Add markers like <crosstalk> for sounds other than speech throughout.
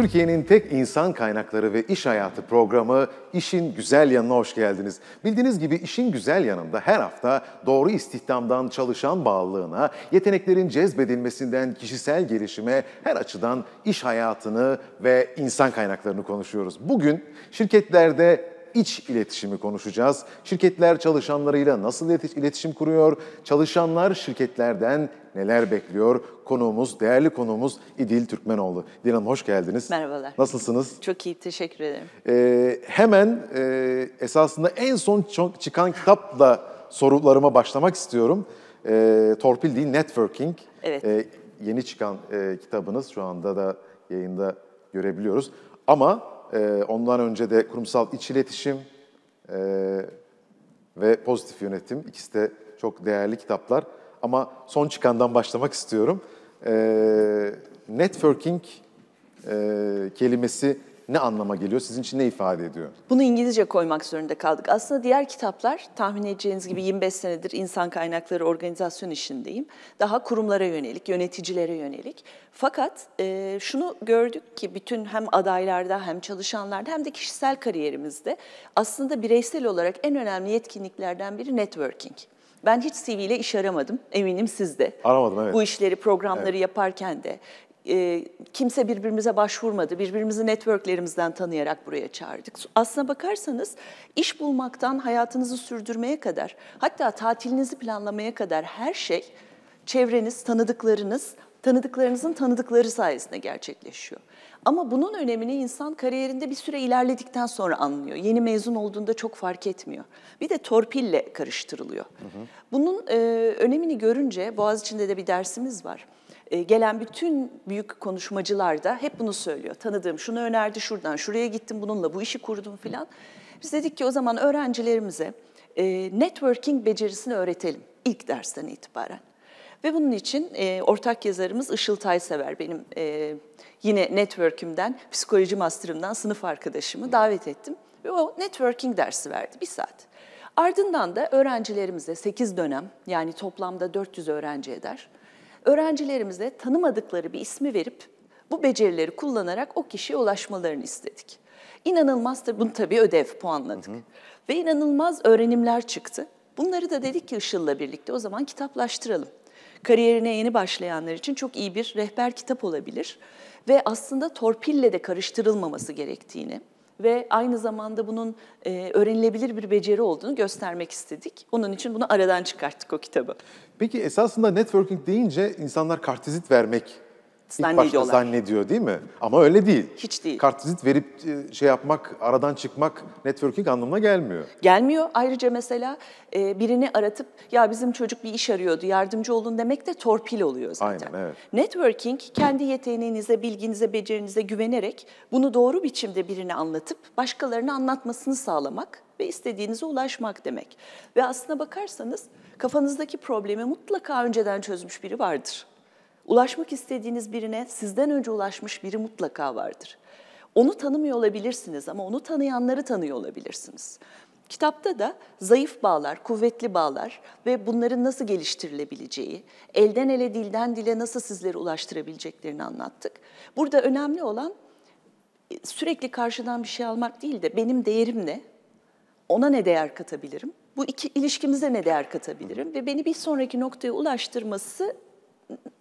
Türkiye'nin tek insan kaynakları ve iş hayatı programı İşin Güzel Yanına hoş geldiniz. Bildiğiniz gibi İşin Güzel Yanında her hafta doğru istihdamdan çalışan bağlılığına, yeteneklerin cezbedilmesinden kişisel gelişime her açıdan iş hayatını ve insan kaynaklarını konuşuyoruz. Bugün şirketlerde iç iletişimi konuşacağız. Şirketler çalışanlarıyla nasıl iletişim kuruyor? Çalışanlar şirketlerden neler bekliyor? Konuğumuz, değerli konuğumuz İdil Türkmenoğlu. İdil Hanım hoş geldiniz. Merhabalar. Nasılsınız? Çok iyi, teşekkür ederim. Ee, hemen e, esasında en son çıkan kitapla sorularıma başlamak istiyorum. E, Torpil değil, Networking. Evet. E, yeni çıkan e, kitabınız şu anda da yayında görebiliyoruz. Ama ee, ondan önce de kurumsal iç iletişim ee, ve pozitif yönetim. İkisi de çok değerli kitaplar. Ama son çıkandan başlamak istiyorum. Ee, networking kelimesi ne anlama geliyor? Sizin için ne ifade ediyor? Bunu İngilizce koymak zorunda kaldık. Aslında diğer kitaplar tahmin edeceğiniz gibi 25 senedir insan kaynakları organizasyon işindeyim. Daha kurumlara yönelik, yöneticilere yönelik. Fakat e, şunu gördük ki bütün hem adaylarda hem çalışanlarda hem de kişisel kariyerimizde aslında bireysel olarak en önemli yetkinliklerden biri networking. Ben hiç CV ile iş aramadım. Eminim siz de. Aramadım evet. Bu işleri, programları evet. yaparken de. E, kimse birbirimize başvurmadı. Birbirimizi networklerimizden tanıyarak buraya çağırdık. Aslına bakarsanız iş bulmaktan hayatınızı sürdürmeye kadar, hatta tatilinizi planlamaya kadar her şey çevreniz, tanıdıklarınız, tanıdıklarınızın tanıdıkları sayesinde gerçekleşiyor. Ama bunun önemini insan kariyerinde bir süre ilerledikten sonra anlıyor. Yeni mezun olduğunda çok fark etmiyor. Bir de torpille karıştırılıyor. Hı hı. Bunun e, önemini görünce, Boğaziçi'nde de bir dersimiz var e, gelen bütün büyük konuşmacılar da hep bunu söylüyor. Tanıdığım şunu önerdi, şuradan şuraya gittim, bununla bu işi kurdum filan. Biz dedik ki o zaman öğrencilerimize e, networking becerisini öğretelim ilk dersten itibaren. Ve bunun için e, ortak yazarımız Işıl Taysever benim e, yine network'ümden, psikoloji master'ımdan sınıf arkadaşımı davet ettim. Ve o networking dersi verdi bir saat. Ardından da öğrencilerimize 8 dönem yani toplamda 400 öğrenci eder öğrencilerimize tanımadıkları bir ismi verip bu becerileri kullanarak o kişiye ulaşmalarını istedik. İnanılmaz, bunu tabii ödev puanladık. Hı hı. Ve inanılmaz öğrenimler çıktı. Bunları da dedik ki Işıl'la birlikte o zaman kitaplaştıralım. Kariyerine yeni başlayanlar için çok iyi bir rehber kitap olabilir. Ve aslında torpille de karıştırılmaması gerektiğini ve aynı zamanda bunun e, öğrenilebilir bir beceri olduğunu göstermek istedik. Onun için bunu aradan çıkarttık o kitabı. Peki esasında networking deyince insanlar kartvizit vermek ilk başta zannediyor değil mi? Ama öyle değil. Hiç değil. Kartvizit verip e, şey yapmak, aradan çıkmak networking anlamına gelmiyor. Gelmiyor. Ayrıca mesela e, birini aratıp ya bizim çocuk bir iş arıyordu yardımcı olun demek de torpil oluyor zaten. Aynen evet. Networking kendi yeteneğinize, bilginize, becerinize güvenerek bunu doğru biçimde birine anlatıp başkalarına anlatmasını sağlamak ve istediğinize ulaşmak demek. Ve aslına bakarsanız kafanızdaki problemi mutlaka önceden çözmüş biri vardır. Ulaşmak istediğiniz birine sizden önce ulaşmış biri mutlaka vardır. Onu tanımıyor olabilirsiniz ama onu tanıyanları tanıyor olabilirsiniz. Kitapta da zayıf bağlar, kuvvetli bağlar ve bunların nasıl geliştirilebileceği, elden ele dilden dile nasıl sizleri ulaştırabileceklerini anlattık. Burada önemli olan e, sürekli karşıdan bir şey almak değil de benim değerim ne? Ona ne değer katabilirim? bu iki ilişkimize ne değer katabilirim ve beni bir sonraki noktaya ulaştırması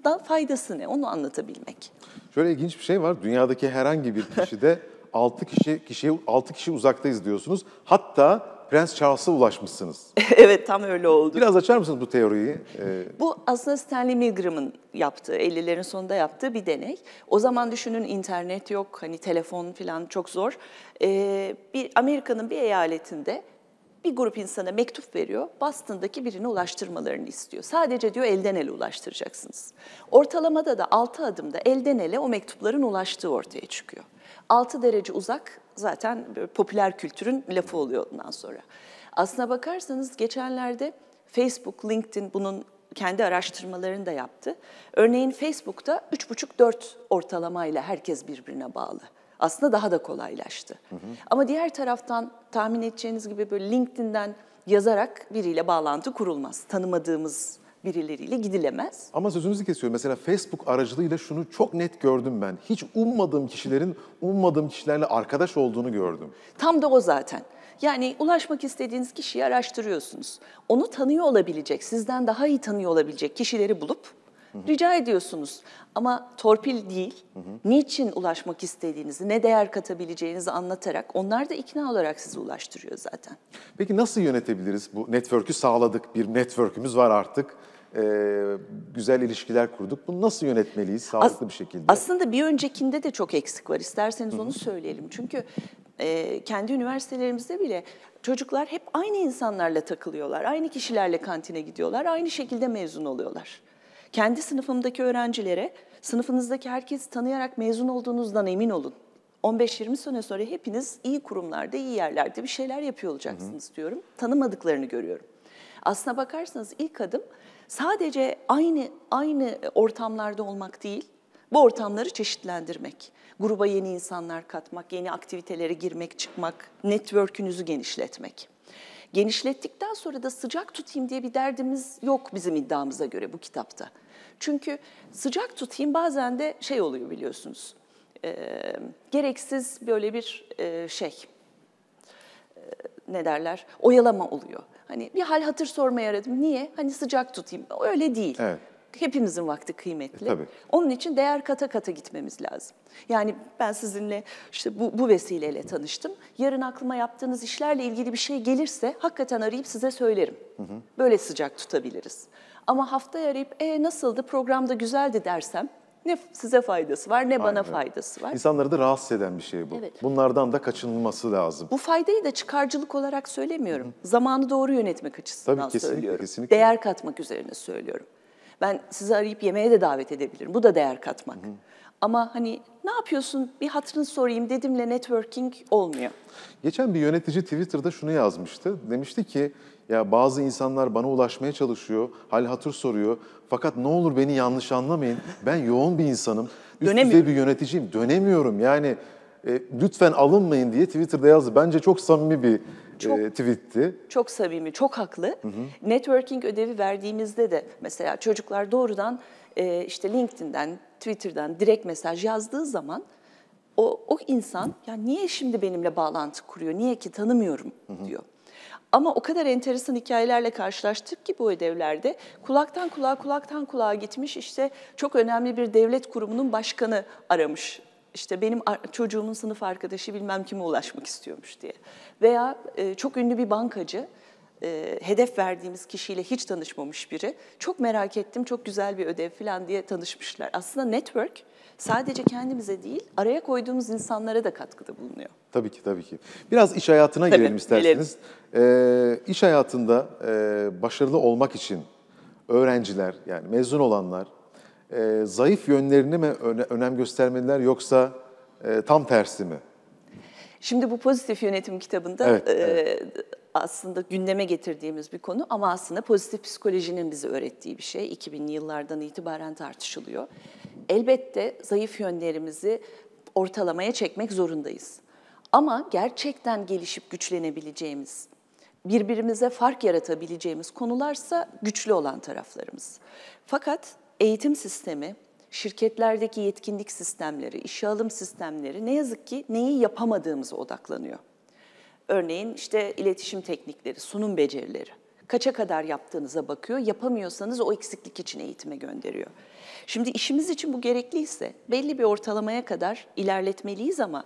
da faydası ne onu anlatabilmek. Şöyle ilginç bir şey var. Dünyadaki herhangi bir kişide 6 <laughs> kişi kişiye 6 kişi uzaktayız diyorsunuz. Hatta Prens Charles'a ulaşmışsınız. <laughs> evet tam öyle oldu. Biraz açar mısınız bu teoriyi? Ee... Bu aslında Stanley Milgram'ın yaptığı, 50'lerin sonunda yaptığı bir deney. O zaman düşünün internet yok, hani telefon falan çok zor. Ee, bir Amerika'nın bir eyaletinde bir grup insana mektup veriyor, Boston'daki birine ulaştırmalarını istiyor. Sadece diyor elden ele ulaştıracaksınız. Ortalamada da 6 adımda elden ele o mektupların ulaştığı ortaya çıkıyor. 6 derece uzak zaten popüler kültürün lafı oluyor ondan sonra. Aslına bakarsanız geçenlerde Facebook, LinkedIn bunun kendi araştırmalarını da yaptı. Örneğin Facebook'ta 3,5-4 ortalamayla herkes birbirine bağlı aslında daha da kolaylaştı. Hı hı. Ama diğer taraftan tahmin edeceğiniz gibi böyle LinkedIn'den yazarak biriyle bağlantı kurulmaz. Tanımadığımız birileriyle gidilemez. Ama sözünüzü kesiyorum. Mesela Facebook aracılığıyla şunu çok net gördüm ben. Hiç ummadığım kişilerin ummadığım kişilerle arkadaş olduğunu gördüm. Tam da o zaten. Yani ulaşmak istediğiniz kişiyi araştırıyorsunuz. Onu tanıyor olabilecek, sizden daha iyi tanıyor olabilecek kişileri bulup Rica ediyorsunuz ama torpil değil, niçin ulaşmak istediğinizi, ne değer katabileceğinizi anlatarak onlar da ikna olarak sizi ulaştırıyor zaten. Peki nasıl yönetebiliriz? Bu network'ü sağladık, bir network'ümüz var artık ee, güzel ilişkiler kurduk. Bunu nasıl yönetmeliyiz sağlıklı As, bir şekilde? Aslında bir öncekinde de çok eksik var. İsterseniz onu söyleyelim. Çünkü e, kendi üniversitelerimizde bile çocuklar hep aynı insanlarla takılıyorlar. Aynı kişilerle kantine gidiyorlar. Aynı şekilde mezun oluyorlar. Kendi sınıfımdaki öğrencilere sınıfınızdaki herkesi tanıyarak mezun olduğunuzdan emin olun. 15-20 sene sonra hepiniz iyi kurumlarda, iyi yerlerde bir şeyler yapıyor olacaksınız Hı -hı. diyorum. Tanımadıklarını görüyorum. Aslına bakarsanız ilk adım sadece aynı aynı ortamlarda olmak değil, bu ortamları çeşitlendirmek. Gruba yeni insanlar katmak, yeni aktivitelere girmek, çıkmak, network'ünüzü genişletmek. Genişlettikten sonra da sıcak tutayım diye bir derdimiz yok bizim iddiamıza göre bu kitapta. Çünkü sıcak tutayım bazen de şey oluyor biliyorsunuz. E, gereksiz böyle bir e, şey e, ne derler oyalama oluyor. Hani bir hal hatır sormaya aradım. Niye? Hani sıcak tutayım. Öyle değil. Evet hepimizin vakti kıymetli. E, tabii. Onun için değer kata kata gitmemiz lazım. Yani ben sizinle işte bu, bu vesileyle tanıştım. Yarın aklıma yaptığınız işlerle ilgili bir şey gelirse hakikaten arayıp size söylerim. Hı hı. Böyle sıcak tutabiliriz. Ama haftaya arayıp e nasıldı programda güzeldi dersem ne size faydası var ne Aynen. bana faydası var. İnsanları da rahatsız eden bir şey bu. Evet. Bunlardan da kaçınılması lazım. Bu faydayı da çıkarcılık olarak söylemiyorum. hı. Zamanı doğru yönetmek açısından Tabii, kesinlikle, söylüyorum. Kesinlikle. Değer katmak üzerine söylüyorum. Ben sizi arayıp yemeğe de davet edebilirim. Bu da değer katmak. Hı. Ama hani ne yapıyorsun bir hatırını sorayım dedimle networking olmuyor. Geçen bir yönetici Twitter'da şunu yazmıştı. Demişti ki ya bazı insanlar bana ulaşmaya çalışıyor, hal hatır soruyor. Fakat ne olur beni yanlış anlamayın. Ben yoğun bir insanım. Üst düzey bir yöneticiyim. Dönemiyorum. Yani e, lütfen alınmayın diye Twitter'da yazdı. Bence çok samimi bir çok, e, tweetti. Çok samimi, çok haklı. Hı hı. Networking ödevi verdiğimizde de mesela çocuklar doğrudan e, işte LinkedIn'den, Twitter'dan direkt mesaj yazdığı zaman o, o insan ya niye şimdi benimle bağlantı kuruyor, niye ki tanımıyorum diyor. Hı hı. Ama o kadar enteresan hikayelerle karşılaştık ki bu ödevlerde kulaktan kulağa kulaktan kulağa gitmiş işte çok önemli bir devlet kurumunun başkanı aramış işte benim çocuğumun sınıf arkadaşı bilmem kime ulaşmak istiyormuş diye. Veya e, çok ünlü bir bankacı, e, hedef verdiğimiz kişiyle hiç tanışmamış biri, çok merak ettim, çok güzel bir ödev falan diye tanışmışlar. Aslında network sadece kendimize değil, araya koyduğumuz insanlara da katkıda bulunuyor. Tabii ki, tabii ki. Biraz iş hayatına tabii, girelim isterseniz. E, iş hayatında e, başarılı olmak için öğrenciler, yani mezun olanlar, e, zayıf yönlerini mi önem göstermeliler yoksa e, tam tersi mi? Şimdi bu pozitif yönetim kitabında evet, e, evet. E, aslında gündeme getirdiğimiz bir konu ama aslında pozitif psikolojinin bize öğrettiği bir şey. 2000'li yıllardan itibaren tartışılıyor. Elbette zayıf yönlerimizi ortalamaya çekmek zorundayız. Ama gerçekten gelişip güçlenebileceğimiz, birbirimize fark yaratabileceğimiz konularsa güçlü olan taraflarımız. Fakat eğitim sistemi, şirketlerdeki yetkinlik sistemleri, işe alım sistemleri ne yazık ki neyi yapamadığımıza odaklanıyor. Örneğin işte iletişim teknikleri, sunum becerileri. Kaça kadar yaptığınıza bakıyor, yapamıyorsanız o eksiklik için eğitime gönderiyor. Şimdi işimiz için bu gerekliyse belli bir ortalamaya kadar ilerletmeliyiz ama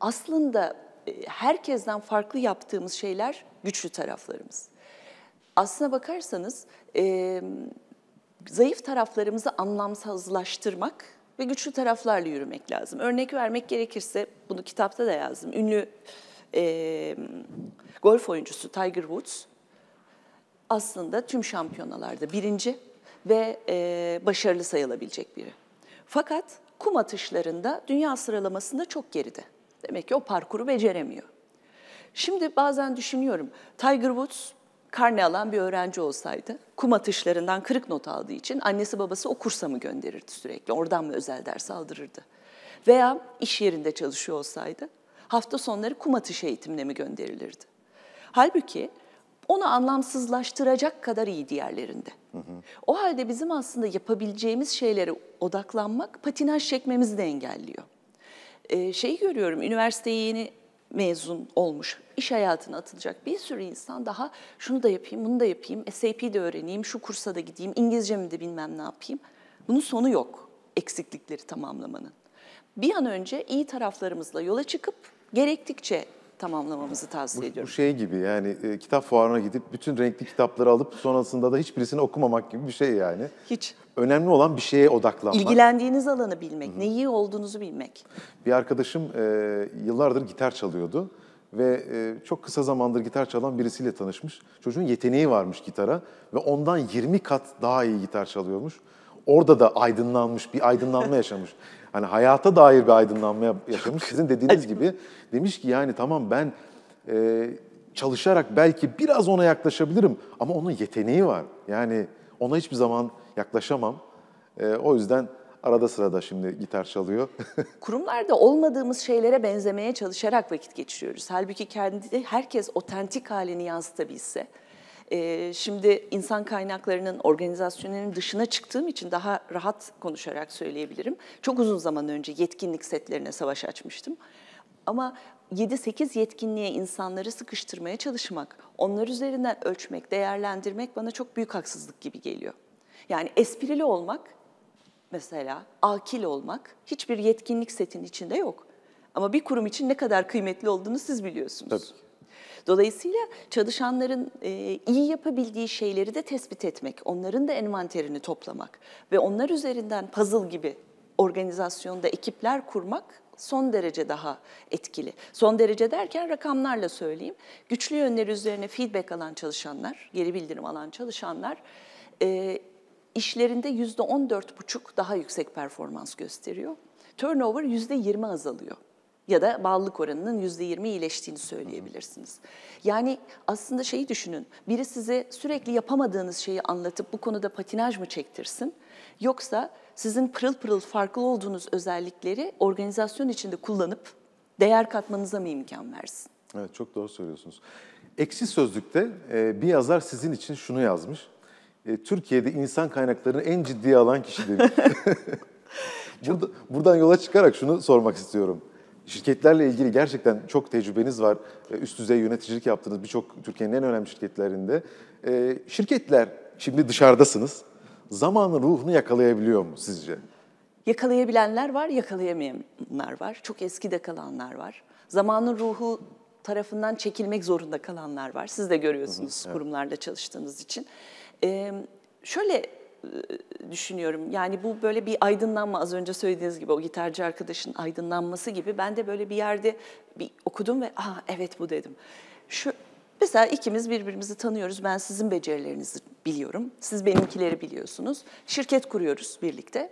aslında e, herkesten farklı yaptığımız şeyler güçlü taraflarımız. Aslına bakarsanız zayıf taraflarımızı anlamsızlaştırmak ve güçlü taraflarla yürümek lazım. Örnek vermek gerekirse, bunu kitapta da yazdım, ünlü e, golf oyuncusu Tiger Woods aslında tüm şampiyonalarda birinci ve e, başarılı sayılabilecek biri. Fakat kum atışlarında dünya sıralamasında çok geride. Demek ki o parkuru beceremiyor. Şimdi bazen düşünüyorum, Tiger Woods karne alan bir öğrenci olsaydı kum atışlarından kırık not aldığı için annesi babası o kursa mı gönderirdi sürekli, oradan mı özel ders aldırırdı? Veya iş yerinde çalışıyor olsaydı hafta sonları kum atış eğitimine mi gönderilirdi? Halbuki onu anlamsızlaştıracak kadar iyi diğerlerinde. O halde bizim aslında yapabileceğimiz şeylere odaklanmak patinaj çekmemizi de engelliyor. Ee, şeyi görüyorum, üniversiteyi yeni mezun olmuş, iş hayatına atılacak bir sürü insan daha şunu da yapayım, bunu da yapayım, SAP de öğreneyim, şu kursa da gideyim, İngilizcemi de bilmem ne yapayım. Bunun sonu yok eksiklikleri tamamlamanın. Bir an önce iyi taraflarımızla yola çıkıp gerektikçe tamamlamamızı tavsiye bu, ediyorum. Bu şey gibi yani e, kitap fuarına gidip bütün renkli kitapları alıp sonrasında da hiçbirisini okumamak gibi bir şey yani. Hiç önemli olan bir şeye odaklanmak. İlgilendiğiniz alanı bilmek, Hı-hı. neyi olduğunuzu bilmek. Bir arkadaşım e, yıllardır gitar çalıyordu ve e, çok kısa zamandır gitar çalan birisiyle tanışmış. Çocuğun yeteneği varmış gitara ve ondan 20 kat daha iyi gitar çalıyormuş. Orada da aydınlanmış, bir aydınlanma <laughs> yaşamış. hani hayata dair bir aydınlanma yaşamış. Sizin dediğiniz gibi demiş ki yani tamam ben e, çalışarak belki biraz ona yaklaşabilirim ama onun yeteneği var. Yani ona hiçbir zaman yaklaşamam. E, o yüzden arada sırada şimdi gitar çalıyor. <laughs> Kurumlarda olmadığımız şeylere benzemeye çalışarak vakit geçiriyoruz. Halbuki kendi herkes otentik halini yansıtabilse. Ee, şimdi insan kaynaklarının, organizasyonların dışına çıktığım için daha rahat konuşarak söyleyebilirim. Çok uzun zaman önce yetkinlik setlerine savaş açmıştım. Ama 7-8 yetkinliğe insanları sıkıştırmaya çalışmak, onlar üzerinden ölçmek, değerlendirmek bana çok büyük haksızlık gibi geliyor. Yani esprili olmak mesela, akil olmak hiçbir yetkinlik setinin içinde yok. Ama bir kurum için ne kadar kıymetli olduğunu siz biliyorsunuz. Tabii. Dolayısıyla çalışanların e, iyi yapabildiği şeyleri de tespit etmek, onların da envanterini toplamak ve onlar üzerinden puzzle gibi organizasyonda ekipler kurmak son derece daha etkili. Son derece derken rakamlarla söyleyeyim. Güçlü yönleri üzerine feedback alan çalışanlar, geri bildirim alan çalışanlar e, işlerinde yüzde on dört buçuk daha yüksek performans gösteriyor. Turnover yüzde yirmi azalıyor ya da bağlılık oranının yüzde yirmi iyileştiğini söyleyebilirsiniz. Yani aslında şeyi düşünün, biri size sürekli yapamadığınız şeyi anlatıp bu konuda patinaj mı çektirsin? Yoksa sizin pırıl pırıl farklı olduğunuz özellikleri organizasyon içinde kullanıp değer katmanıza mı imkan versin? Evet çok doğru söylüyorsunuz. Eksi Sözlük'te e, bir yazar sizin için şunu yazmış. E, Türkiye'de insan kaynaklarını en ciddiye alan kişidir. <laughs> Burada, buradan yola çıkarak şunu sormak istiyorum. Şirketlerle ilgili gerçekten çok tecrübeniz var. E, üst düzey yöneticilik yaptınız birçok Türkiye'nin en önemli şirketlerinde. E, şirketler, şimdi dışarıdasınız. Zamanın ruhunu yakalayabiliyor mu sizce? Yakalayabilenler var, yakalayamayanlar var. Çok eskide kalanlar var. Zamanın ruhu tarafından çekilmek zorunda kalanlar var. Siz de görüyorsunuz hı hı, evet. kurumlarda çalıştığınız için. E, şöyle düşünüyorum yani bu böyle bir aydınlanma az önce söylediğiniz gibi o gitarcı arkadaşın aydınlanması gibi ben de böyle bir yerde bir okudum ve ah evet bu dedim. Şu Mesela ikimiz birbirimizi tanıyoruz. Ben sizin becerilerinizi biliyorum. Siz benimkileri biliyorsunuz. Şirket kuruyoruz birlikte.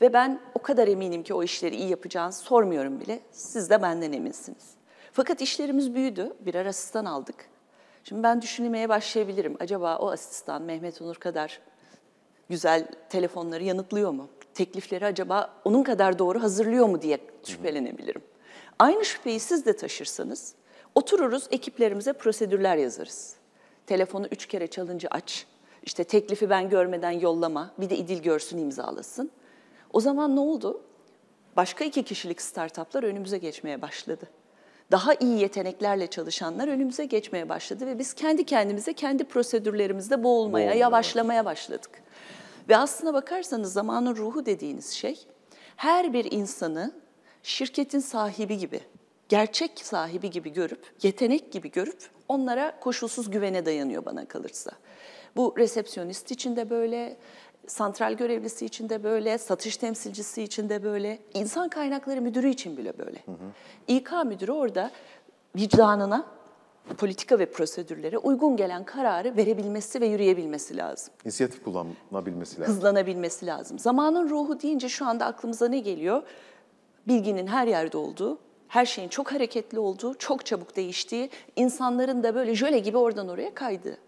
Ve ben o kadar eminim ki o işleri iyi yapacağınızı sormuyorum bile. Siz de benden eminsiniz. Fakat işlerimiz büyüdü. Birer asistan aldık. Şimdi ben düşünmeye başlayabilirim. Acaba o asistan Mehmet Onur kadar güzel telefonları yanıtlıyor mu? Teklifleri acaba onun kadar doğru hazırlıyor mu diye şüphelenebilirim. Aynı şüpheyi siz de taşırsanız otururuz ekiplerimize prosedürler yazarız. Telefonu üç kere çalınca aç, işte teklifi ben görmeden yollama, bir de İdil görsün imzalasın. O zaman ne oldu? Başka iki kişilik startuplar önümüze geçmeye başladı daha iyi yeteneklerle çalışanlar önümüze geçmeye başladı ve biz kendi kendimize, kendi prosedürlerimizde boğulmaya, Boğulma. yavaşlamaya başladık. Ve aslına bakarsanız zamanın ruhu dediğiniz şey her bir insanı şirketin sahibi gibi, gerçek sahibi gibi görüp, yetenek gibi görüp onlara koşulsuz güvene dayanıyor bana kalırsa. Bu resepsiyonist için de böyle, Santral görevlisi için de böyle, satış temsilcisi için de böyle, insan kaynakları müdürü için bile böyle. Hı hı. İK müdürü orada vicdanına, politika ve prosedürlere uygun gelen kararı verebilmesi ve yürüyebilmesi lazım. İnisiyatif kullanabilmesi lazım. Hızlanabilmesi lazım. Zamanın ruhu deyince şu anda aklımıza ne geliyor? Bilginin her yerde olduğu, her şeyin çok hareketli olduğu, çok çabuk değiştiği, insanların da böyle jöle gibi oradan oraya kaydığı.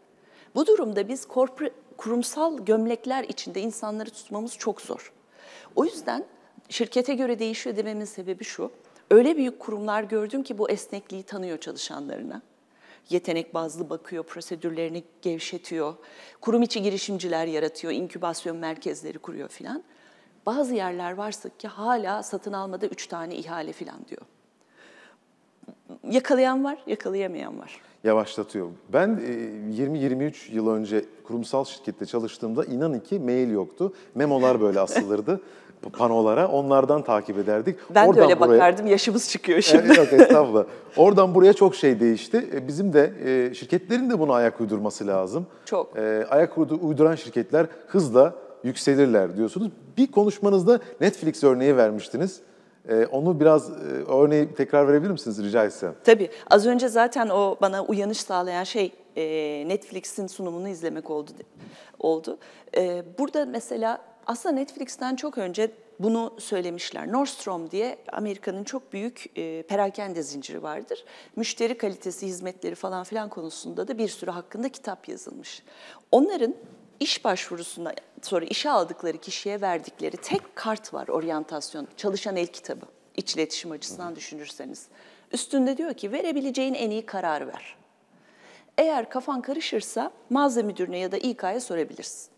Bu durumda biz corporate kurumsal gömlekler içinde insanları tutmamız çok zor. O yüzden şirkete göre değişiyor dememin sebebi şu. Öyle büyük kurumlar gördüm ki bu esnekliği tanıyor çalışanlarına. Yetenek bazlı bakıyor, prosedürlerini gevşetiyor. Kurum içi girişimciler yaratıyor, inkübasyon merkezleri kuruyor filan. Bazı yerler varsa ki hala satın almada üç tane ihale filan diyor yakalayan var, yakalayamayan var. Yavaşlatıyor. Ben 20-23 e, yıl önce kurumsal şirkette çalıştığımda inanın ki mail yoktu. Memolar böyle asılırdı <laughs> panolara. Onlardan takip ederdik. Ben Oradan de öyle buraya... bakardım. Yaşımız çıkıyor e, şimdi. Evet, yok estağfurullah. Oradan buraya çok şey değişti. E, bizim de şirketlerin de buna ayak uydurması lazım. Çok. Ayak uyduran şirketler hızla yükselirler diyorsunuz. Bir konuşmanızda Netflix örneği vermiştiniz. Ee, onu biraz e, örneği tekrar verebilir misiniz rica etsem? Tabii. Az önce zaten o bana uyanış sağlayan şey e, Netflix'in sunumunu izlemek oldu. oldu. E, burada mesela aslında Netflix'ten çok önce bunu söylemişler. Nordstrom diye Amerika'nın çok büyük perakende zinciri vardır. Müşteri kalitesi, hizmetleri falan filan konusunda da bir sürü hakkında kitap yazılmış. Onların iş başvurusuna sonra işe aldıkları kişiye verdikleri tek kart var oryantasyon, çalışan el kitabı. iç iletişim açısından düşünürseniz. Üstünde diyor ki verebileceğin en iyi karar ver. Eğer kafan karışırsa mağaza müdürüne ya da İK'ya sorabilirsin.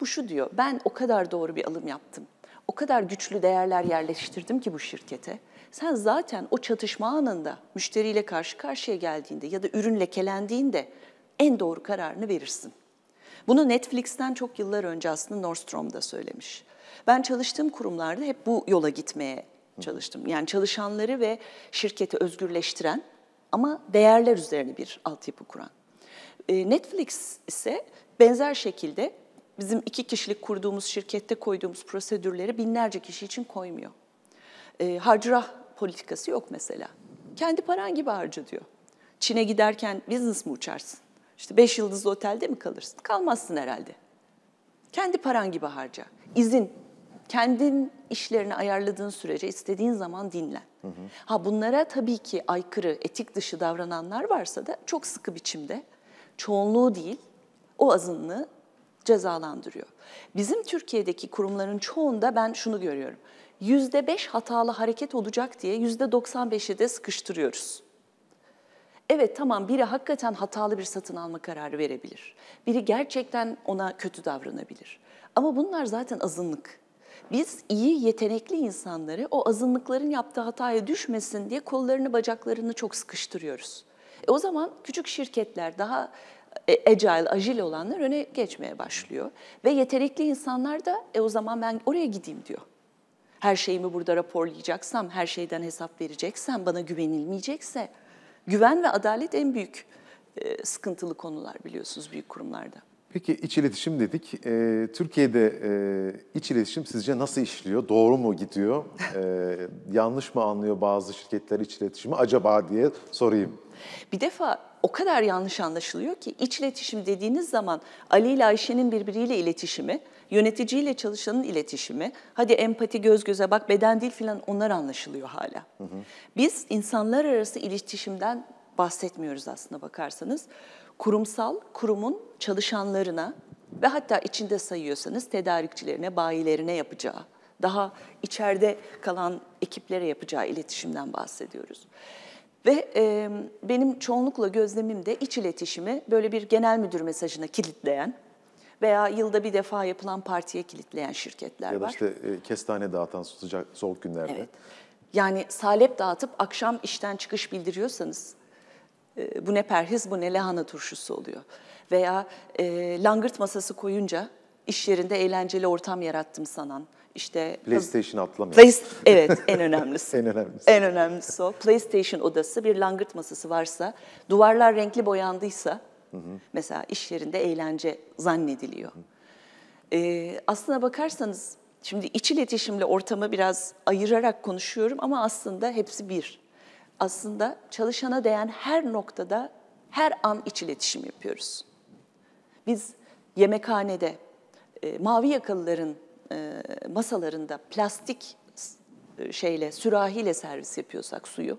Bu şu diyor, ben o kadar doğru bir alım yaptım. O kadar güçlü değerler yerleştirdim ki bu şirkete. Sen zaten o çatışma anında müşteriyle karşı karşıya geldiğinde ya da ürün lekelendiğinde en doğru kararını verirsin. Bunu Netflix'ten çok yıllar önce aslında Nordstrom da söylemiş. Ben çalıştığım kurumlarda hep bu yola gitmeye çalıştım. Yani çalışanları ve şirketi özgürleştiren ama değerler üzerine bir altyapı kuran. Ee, Netflix ise benzer şekilde bizim iki kişilik kurduğumuz şirkette koyduğumuz prosedürleri binlerce kişi için koymuyor. E, harcırah politikası yok mesela. Kendi paran gibi harca diyor. Çin'e giderken business mı uçarsın? İşte beş yıldızlı otelde mi kalırsın? Kalmazsın herhalde. Kendi paran gibi harca. İzin. Kendin işlerini ayarladığın sürece istediğin zaman dinlen. Hı hı. Ha bunlara tabii ki aykırı, etik dışı davrananlar varsa da çok sıkı biçimde çoğunluğu değil, o azınlığı cezalandırıyor. Bizim Türkiye'deki kurumların çoğunda ben şunu görüyorum. %5 hatalı hareket olacak diye %95'i de sıkıştırıyoruz. Evet tamam biri hakikaten hatalı bir satın alma kararı verebilir. Biri gerçekten ona kötü davranabilir. Ama bunlar zaten azınlık. Biz iyi, yetenekli insanları o azınlıkların yaptığı hataya düşmesin diye kollarını, bacaklarını çok sıkıştırıyoruz. E o zaman küçük şirketler daha e, agile, ajil olanlar öne geçmeye başlıyor. Ve yetenekli insanlar da e o zaman ben oraya gideyim diyor. Her şeyimi burada raporlayacaksam, her şeyden hesap vereceksem, bana güvenilmeyecekse Güven ve adalet en büyük e, sıkıntılı konular biliyorsunuz büyük kurumlarda. Peki iç iletişim dedik. E, Türkiye'de e, iç iletişim sizce nasıl işliyor? Doğru mu gidiyor? E, yanlış mı anlıyor bazı şirketler iç iletişimi acaba diye sorayım. Bir defa o kadar yanlış anlaşılıyor ki iç iletişim dediğiniz zaman Ali ile Ayşe'nin birbiriyle iletişimi, yöneticiyle çalışanın iletişimi, hadi empati, göz göze bak, beden dil filan onlar anlaşılıyor hala. Hı hı. Biz insanlar arası iletişimden bahsetmiyoruz aslında bakarsanız. Kurumsal, kurumun çalışanlarına ve hatta içinde sayıyorsanız tedarikçilerine, bayilerine yapacağı, daha içeride kalan ekiplere yapacağı iletişimden bahsediyoruz. Ve e, benim çoğunlukla gözlemim de iç iletişimi böyle bir genel müdür mesajına kilitleyen veya yılda bir defa yapılan partiye kilitleyen şirketler var. Ya da işte e, kestane dağıtan sıcak soğuk günlerde. Evet. Yani salep dağıtıp akşam işten çıkış bildiriyorsanız e, bu ne perhiz bu ne lahana turşusu oluyor. Veya e, langırt masası koyunca iş yerinde eğlenceli ortam yarattım sanan, işte ıı, PlayStation atlamayın. Play, evet, en <laughs> önemlisi. en önemlisi. En önemlisi o. PlayStation odası, bir langırt masası varsa, duvarlar renkli boyandıysa, mesela iş yerinde eğlence zannediliyor. Ee, aslına bakarsanız, şimdi iç iletişimle ortamı biraz ayırarak konuşuyorum ama aslında hepsi bir. Aslında çalışana değen her noktada, her an iç iletişim yapıyoruz. Biz yemekhanede, e, mavi yakalıların e, masalarında plastik e, şeyle sürahiyle servis yapıyorsak suyu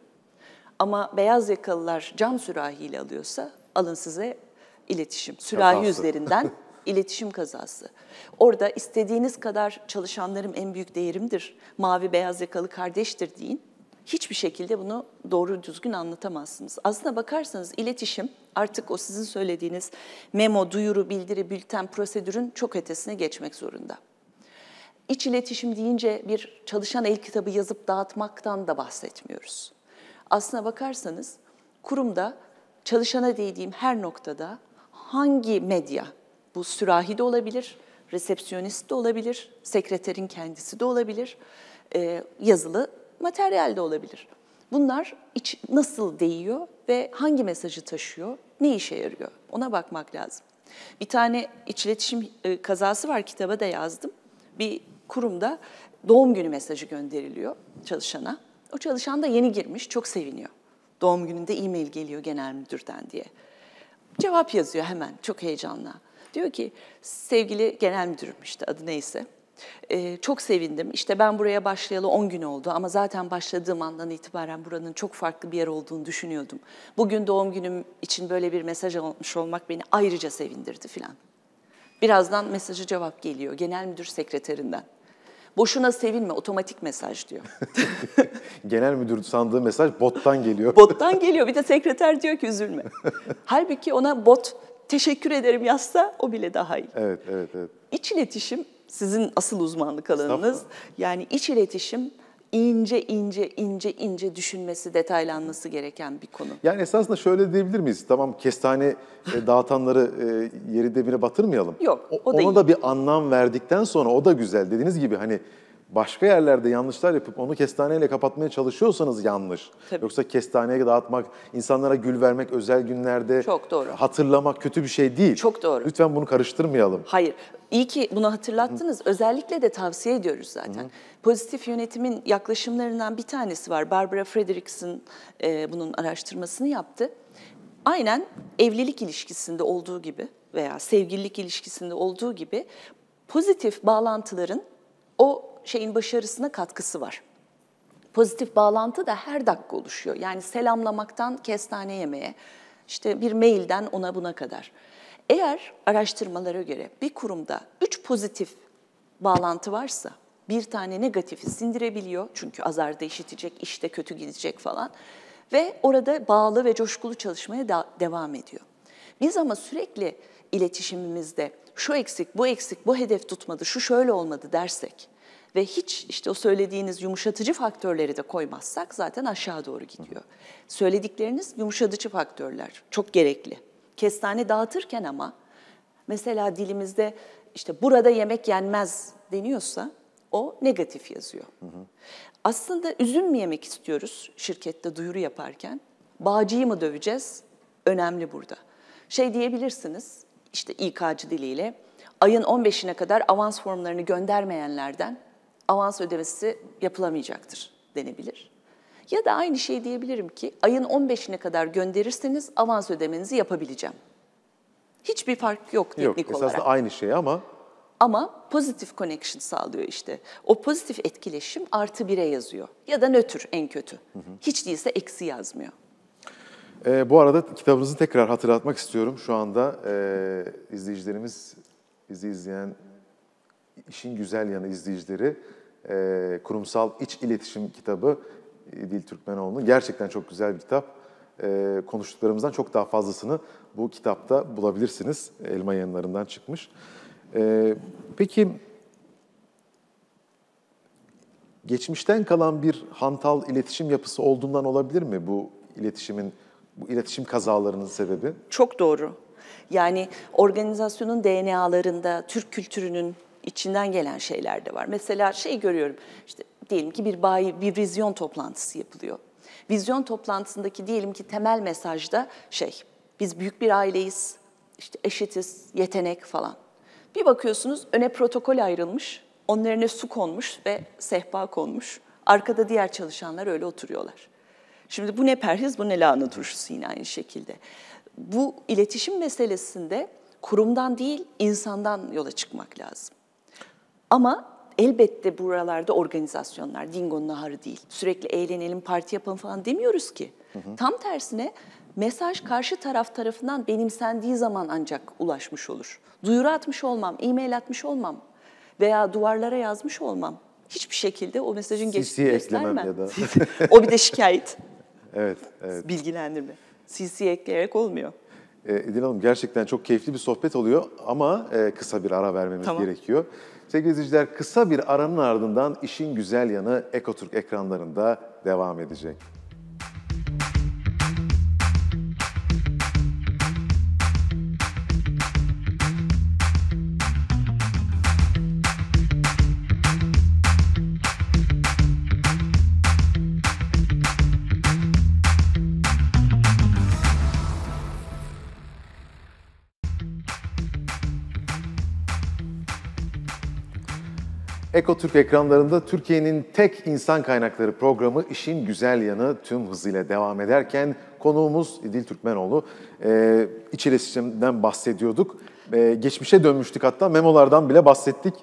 ama beyaz yakalılar cam sürahiyle alıyorsa alın size iletişim. Sürahi kazası. üzerinden <laughs> iletişim kazası. Orada istediğiniz kadar çalışanlarım en büyük değerimdir, mavi beyaz yakalı kardeştir deyin. Hiçbir şekilde bunu doğru düzgün anlatamazsınız. Aslına bakarsanız iletişim artık o sizin söylediğiniz memo, duyuru, bildiri, bülten, prosedürün çok ötesine geçmek zorunda. İç iletişim deyince bir çalışan el kitabı yazıp dağıtmaktan da bahsetmiyoruz. Aslına bakarsanız kurumda çalışana değdiğim her noktada hangi medya, bu sürahi de olabilir, resepsiyonist de olabilir, sekreterin kendisi de olabilir, e, yazılı materyal de olabilir. Bunlar iç nasıl değiyor ve hangi mesajı taşıyor, ne işe yarıyor ona bakmak lazım. Bir tane iç iletişim e, kazası var kitaba da yazdım. Bir kurumda doğum günü mesajı gönderiliyor çalışana. O çalışan da yeni girmiş, çok seviniyor. Doğum gününde e-mail geliyor genel müdürden diye. Cevap yazıyor hemen, çok heyecanla. Diyor ki, sevgili genel müdürüm işte adı neyse, ee, çok sevindim. İşte ben buraya başlayalı 10 gün oldu ama zaten başladığım andan itibaren buranın çok farklı bir yer olduğunu düşünüyordum. Bugün doğum günüm için böyle bir mesaj almış olmak beni ayrıca sevindirdi filan. Birazdan mesajı cevap geliyor genel müdür sekreterinden. Boşuna sevinme otomatik mesaj diyor. <laughs> Genel müdür sandığı mesaj bottan geliyor. bottan geliyor bir de sekreter diyor ki üzülme. <laughs> Halbuki ona bot teşekkür ederim yazsa o bile daha iyi. Evet, evet, evet. İç iletişim sizin asıl uzmanlık alanınız. Yani iç iletişim ince ince ince ince düşünmesi, detaylanması gereken bir konu. Yani esasında şöyle diyebilir miyiz? Tamam kestane e, dağıtanları e, yeri demire batırmayalım. Yok, o, o da Ona iyi. da bir anlam verdikten sonra o da güzel. Dediğiniz gibi hani başka yerlerde yanlışlar yapıp onu kestaneyle kapatmaya çalışıyorsanız yanlış. Tabii. Yoksa kestaneye dağıtmak, insanlara gül vermek özel günlerde Çok doğru. hatırlamak kötü bir şey değil. Çok doğru. Lütfen bunu karıştırmayalım. Hayır. İyi ki bunu hatırlattınız. Hı. Özellikle de tavsiye ediyoruz zaten. Hı. Pozitif yönetimin yaklaşımlarından bir tanesi var. Barbara Fredrickson e, bunun araştırmasını yaptı. Aynen evlilik ilişkisinde olduğu gibi veya sevgililik ilişkisinde olduğu gibi pozitif bağlantıların o şeyin başarısına katkısı var. Pozitif bağlantı da her dakika oluşuyor. Yani selamlamaktan kestane yemeye, işte bir mailden ona buna kadar. Eğer araştırmalara göre bir kurumda üç pozitif bağlantı varsa bir tane negatifi sindirebiliyor. Çünkü azarda işitecek, işte kötü gidecek falan. Ve orada bağlı ve coşkulu çalışmaya da devam ediyor. Biz ama sürekli iletişimimizde şu eksik, bu eksik, bu hedef tutmadı, şu şöyle olmadı dersek ve hiç işte o söylediğiniz yumuşatıcı faktörleri de koymazsak zaten aşağı doğru gidiyor. Söyledikleriniz yumuşatıcı faktörler, çok gerekli. Kestane dağıtırken ama mesela dilimizde işte burada yemek yenmez deniyorsa o negatif yazıyor. Aslında üzüm mü yemek istiyoruz şirkette duyuru yaparken? Bağcıyı mı döveceğiz? Önemli burada. Şey diyebilirsiniz işte İK'cı diliyle ayın 15'ine kadar avans formlarını göndermeyenlerden avans ödemesi yapılamayacaktır denebilir. Ya da aynı şey diyebilirim ki ayın 15'ine kadar gönderirseniz avans ödemenizi yapabileceğim. Hiçbir fark yok teknik yok, esasında olarak. aynı şey ama ama pozitif connection sağlıyor işte. O pozitif etkileşim artı bire yazıyor. Ya da nötr en kötü. Hiç değilse eksi yazmıyor. E, bu arada kitabınızı tekrar hatırlatmak istiyorum. Şu anda e, izleyicilerimiz, bizi izleyen, işin güzel yanı izleyicileri e, Kurumsal İç İletişim kitabı e, Dil Türkmenoğlu'nun. Gerçekten çok güzel bir kitap. E, konuştuklarımızdan çok daha fazlasını bu kitapta bulabilirsiniz. Elma yayınlarından çıkmış. E, peki geçmişten kalan bir hantal iletişim yapısı olduğundan olabilir mi bu iletişimin bu iletişim kazalarının sebebi? Çok doğru. Yani organizasyonun DNA'larında Türk kültürünün içinden gelen şeyler de var. Mesela şey görüyorum, işte diyelim ki bir bayi, bir vizyon toplantısı yapılıyor. Vizyon toplantısındaki diyelim ki temel mesajda şey, biz büyük bir aileyiz, işte eşitiz, yetenek falan. Bir bakıyorsunuz öne protokol ayrılmış, onun su konmuş ve sehpa konmuş. Arkada diğer çalışanlar öyle oturuyorlar. Şimdi bu ne perhiz, bu ne lahana turşusu yine aynı şekilde. Bu iletişim meselesinde kurumdan değil, insandan yola çıkmak lazım. Ama elbette buralarda organizasyonlar, dingo naharı değil. Sürekli eğlenelim, parti yapalım falan demiyoruz ki. Hı hı. Tam tersine mesaj karşı taraf tarafından benimsendiği zaman ancak ulaşmış olur. Duyuru atmış olmam, e-mail atmış olmam veya duvarlara yazmış olmam. Hiçbir şekilde o mesajın geçtiğini göstermem. Ya da. <laughs> o bir de şikayet. evet, evet. Bilgilendirme. CC ekleyerek olmuyor. E, Edil Hanım gerçekten çok keyifli bir sohbet oluyor ama e, kısa bir ara vermemiz tamam. gerekiyor. Sevgili izleyiciler kısa bir aranın ardından işin güzel yanı EkoTurk ekranlarında devam edecek. Türk ekranlarında Türkiye'nin tek insan kaynakları programı işin Güzel Yanı tüm hızıyla devam ederken konuğumuz İdil Türkmenoğlu. Ee, iç iletişimden bahsediyorduk. Ee, geçmişe dönmüştük hatta memolardan bile bahsettik.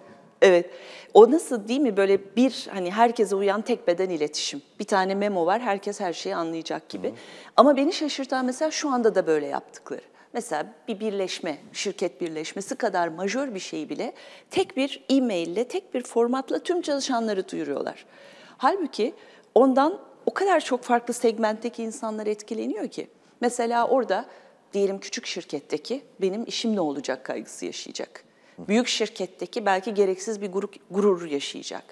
Evet. O nasıl değil mi böyle bir hani herkese uyan tek beden iletişim. Bir tane memo var herkes her şeyi anlayacak gibi. Hı. Ama beni şaşırtan mesela şu anda da böyle yaptıkları. Mesela bir birleşme, şirket birleşmesi kadar majör bir şey bile tek bir e-mail ile, tek bir formatla tüm çalışanları duyuruyorlar. Halbuki ondan o kadar çok farklı segmentteki insanlar etkileniyor ki. Mesela orada diyelim küçük şirketteki benim işim ne olacak kaygısı yaşayacak. Büyük şirketteki belki gereksiz bir gurur, yaşayacak.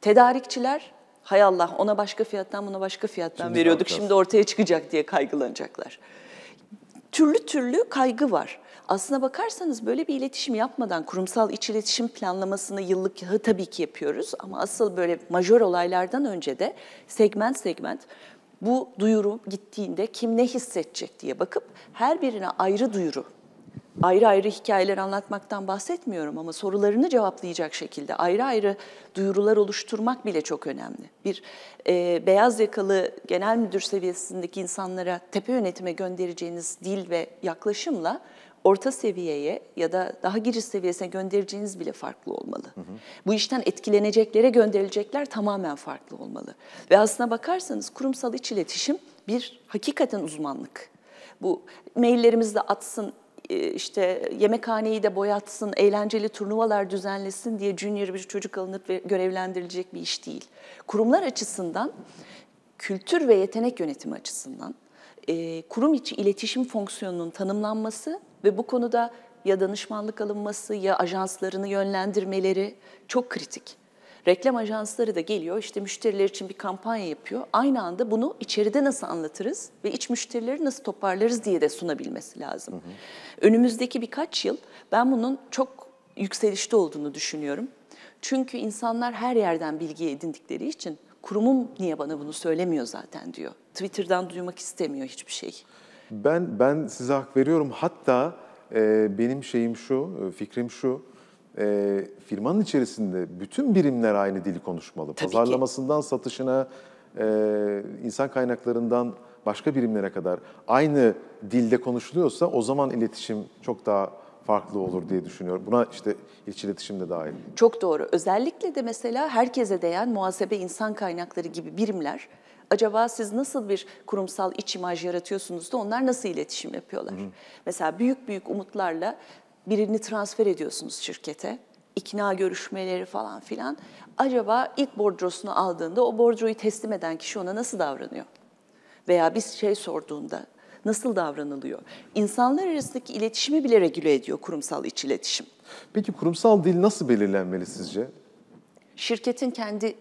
Tedarikçiler hay Allah ona başka fiyattan buna başka fiyattan Şimdi veriyorduk bakacağız. şimdi ortaya çıkacak diye kaygılanacaklar türlü türlü kaygı var. Aslına bakarsanız böyle bir iletişim yapmadan kurumsal iç iletişim planlamasını yıllık tabii ki yapıyoruz ama asıl böyle majör olaylardan önce de segment segment bu duyuru gittiğinde kim ne hissedecek diye bakıp her birine ayrı duyuru ayrı ayrı hikayeler anlatmaktan bahsetmiyorum ama sorularını cevaplayacak şekilde ayrı ayrı duyurular oluşturmak bile çok önemli. Bir e, beyaz yakalı genel müdür seviyesindeki insanlara tepe yönetime göndereceğiniz dil ve yaklaşımla orta seviyeye ya da daha giriş seviyesine göndereceğiniz bile farklı olmalı. Hı hı. Bu işten etkileneceklere gönderilecekler tamamen farklı olmalı. Ve aslına bakarsanız kurumsal iç iletişim bir hakikaten uzmanlık. Bu maillerimizi de atsın e, işte yemekhaneyi de boyatsın, eğlenceli turnuvalar düzenlesin diye junior bir çocuk alınıp görevlendirilecek bir iş değil. Kurumlar açısından, kültür ve yetenek yönetimi açısından e, kurum içi iletişim fonksiyonunun tanımlanması ve bu konuda ya danışmanlık alınması ya ajanslarını yönlendirmeleri çok kritik. Reklam ajansları da geliyor işte müşteriler için bir kampanya yapıyor. Aynı anda bunu içeride nasıl anlatırız ve iç müşterileri nasıl toparlarız diye de sunabilmesi lazım. Hı hı. Önümüzdeki birkaç yıl ben bunun çok yükselişte olduğunu düşünüyorum. Çünkü insanlar her yerden bilgi edindikleri için kurumum niye bana bunu söylemiyor zaten diyor. Twitter'dan duymak istemiyor hiçbir şey. Ben ben size hak veriyorum. Hatta e, benim şeyim şu, e, fikrim şu e, firmanın içerisinde bütün birimler aynı dili konuşmalı. Tabii Pazarlamasından ki. satışına, e, insan kaynaklarından başka birimlere kadar aynı dilde konuşuluyorsa o zaman iletişim çok daha farklı olur diye düşünüyorum. Buna işte iç iletişim de dahil. Çok doğru. Özellikle de mesela herkese değen muhasebe, insan kaynakları gibi birimler acaba siz nasıl bir kurumsal iç imaj yaratıyorsunuz da onlar nasıl iletişim yapıyorlar? Hı. Mesela büyük büyük umutlarla birini transfer ediyorsunuz şirkete. ikna görüşmeleri falan filan. Acaba ilk borcosunu aldığında o borcoyu teslim eden kişi ona nasıl davranıyor? Veya biz şey sorduğunda nasıl davranılıyor? İnsanlar arasındaki iletişimi bile regüle ediyor kurumsal iç iletişim. Peki kurumsal dil nasıl belirlenmeli sizce? Şirketin kendi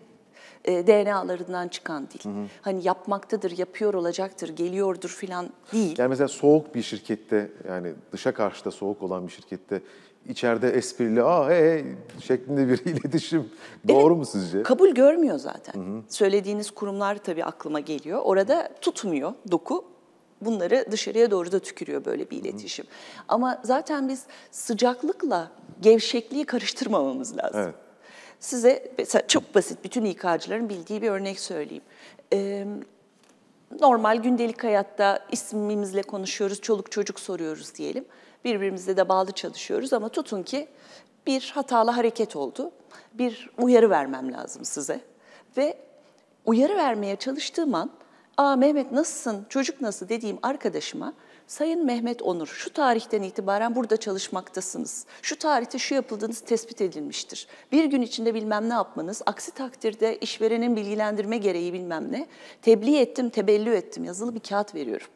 e, DNA'larından çıkan dil. Hı hı. Hani yapmaktadır, yapıyor olacaktır, geliyordur filan değil. Yani mesela soğuk bir şirkette yani dışa karşı da soğuk olan bir şirkette içeride esprili aa he, he şeklinde bir <laughs> iletişim doğru evet, mu sizce? Kabul görmüyor zaten. Hı hı. Söylediğiniz kurumlar tabii aklıma geliyor. Orada tutmuyor doku bunları dışarıya doğru da tükürüyor böyle bir iletişim. Hı hı. Ama zaten biz sıcaklıkla gevşekliği karıştırmamamız lazım. Evet. Size mesela çok basit, bütün İK'cıların bildiği bir örnek söyleyeyim. normal gündelik hayatta ismimizle konuşuyoruz, çoluk çocuk soruyoruz diyelim. Birbirimizle de bağlı çalışıyoruz ama tutun ki bir hatalı hareket oldu. Bir uyarı vermem lazım size. Ve uyarı vermeye çalıştığım an, ''Aa Mehmet nasılsın, çocuk nasıl?'' dediğim arkadaşıma Sayın Mehmet Onur, şu tarihten itibaren burada çalışmaktasınız. Şu tarihte şu yapıldığınız tespit edilmiştir. Bir gün içinde bilmem ne yapmanız, aksi takdirde işverenin bilgilendirme gereği bilmem ne, tebliğ ettim, tebellü ettim yazılı bir kağıt veriyorum.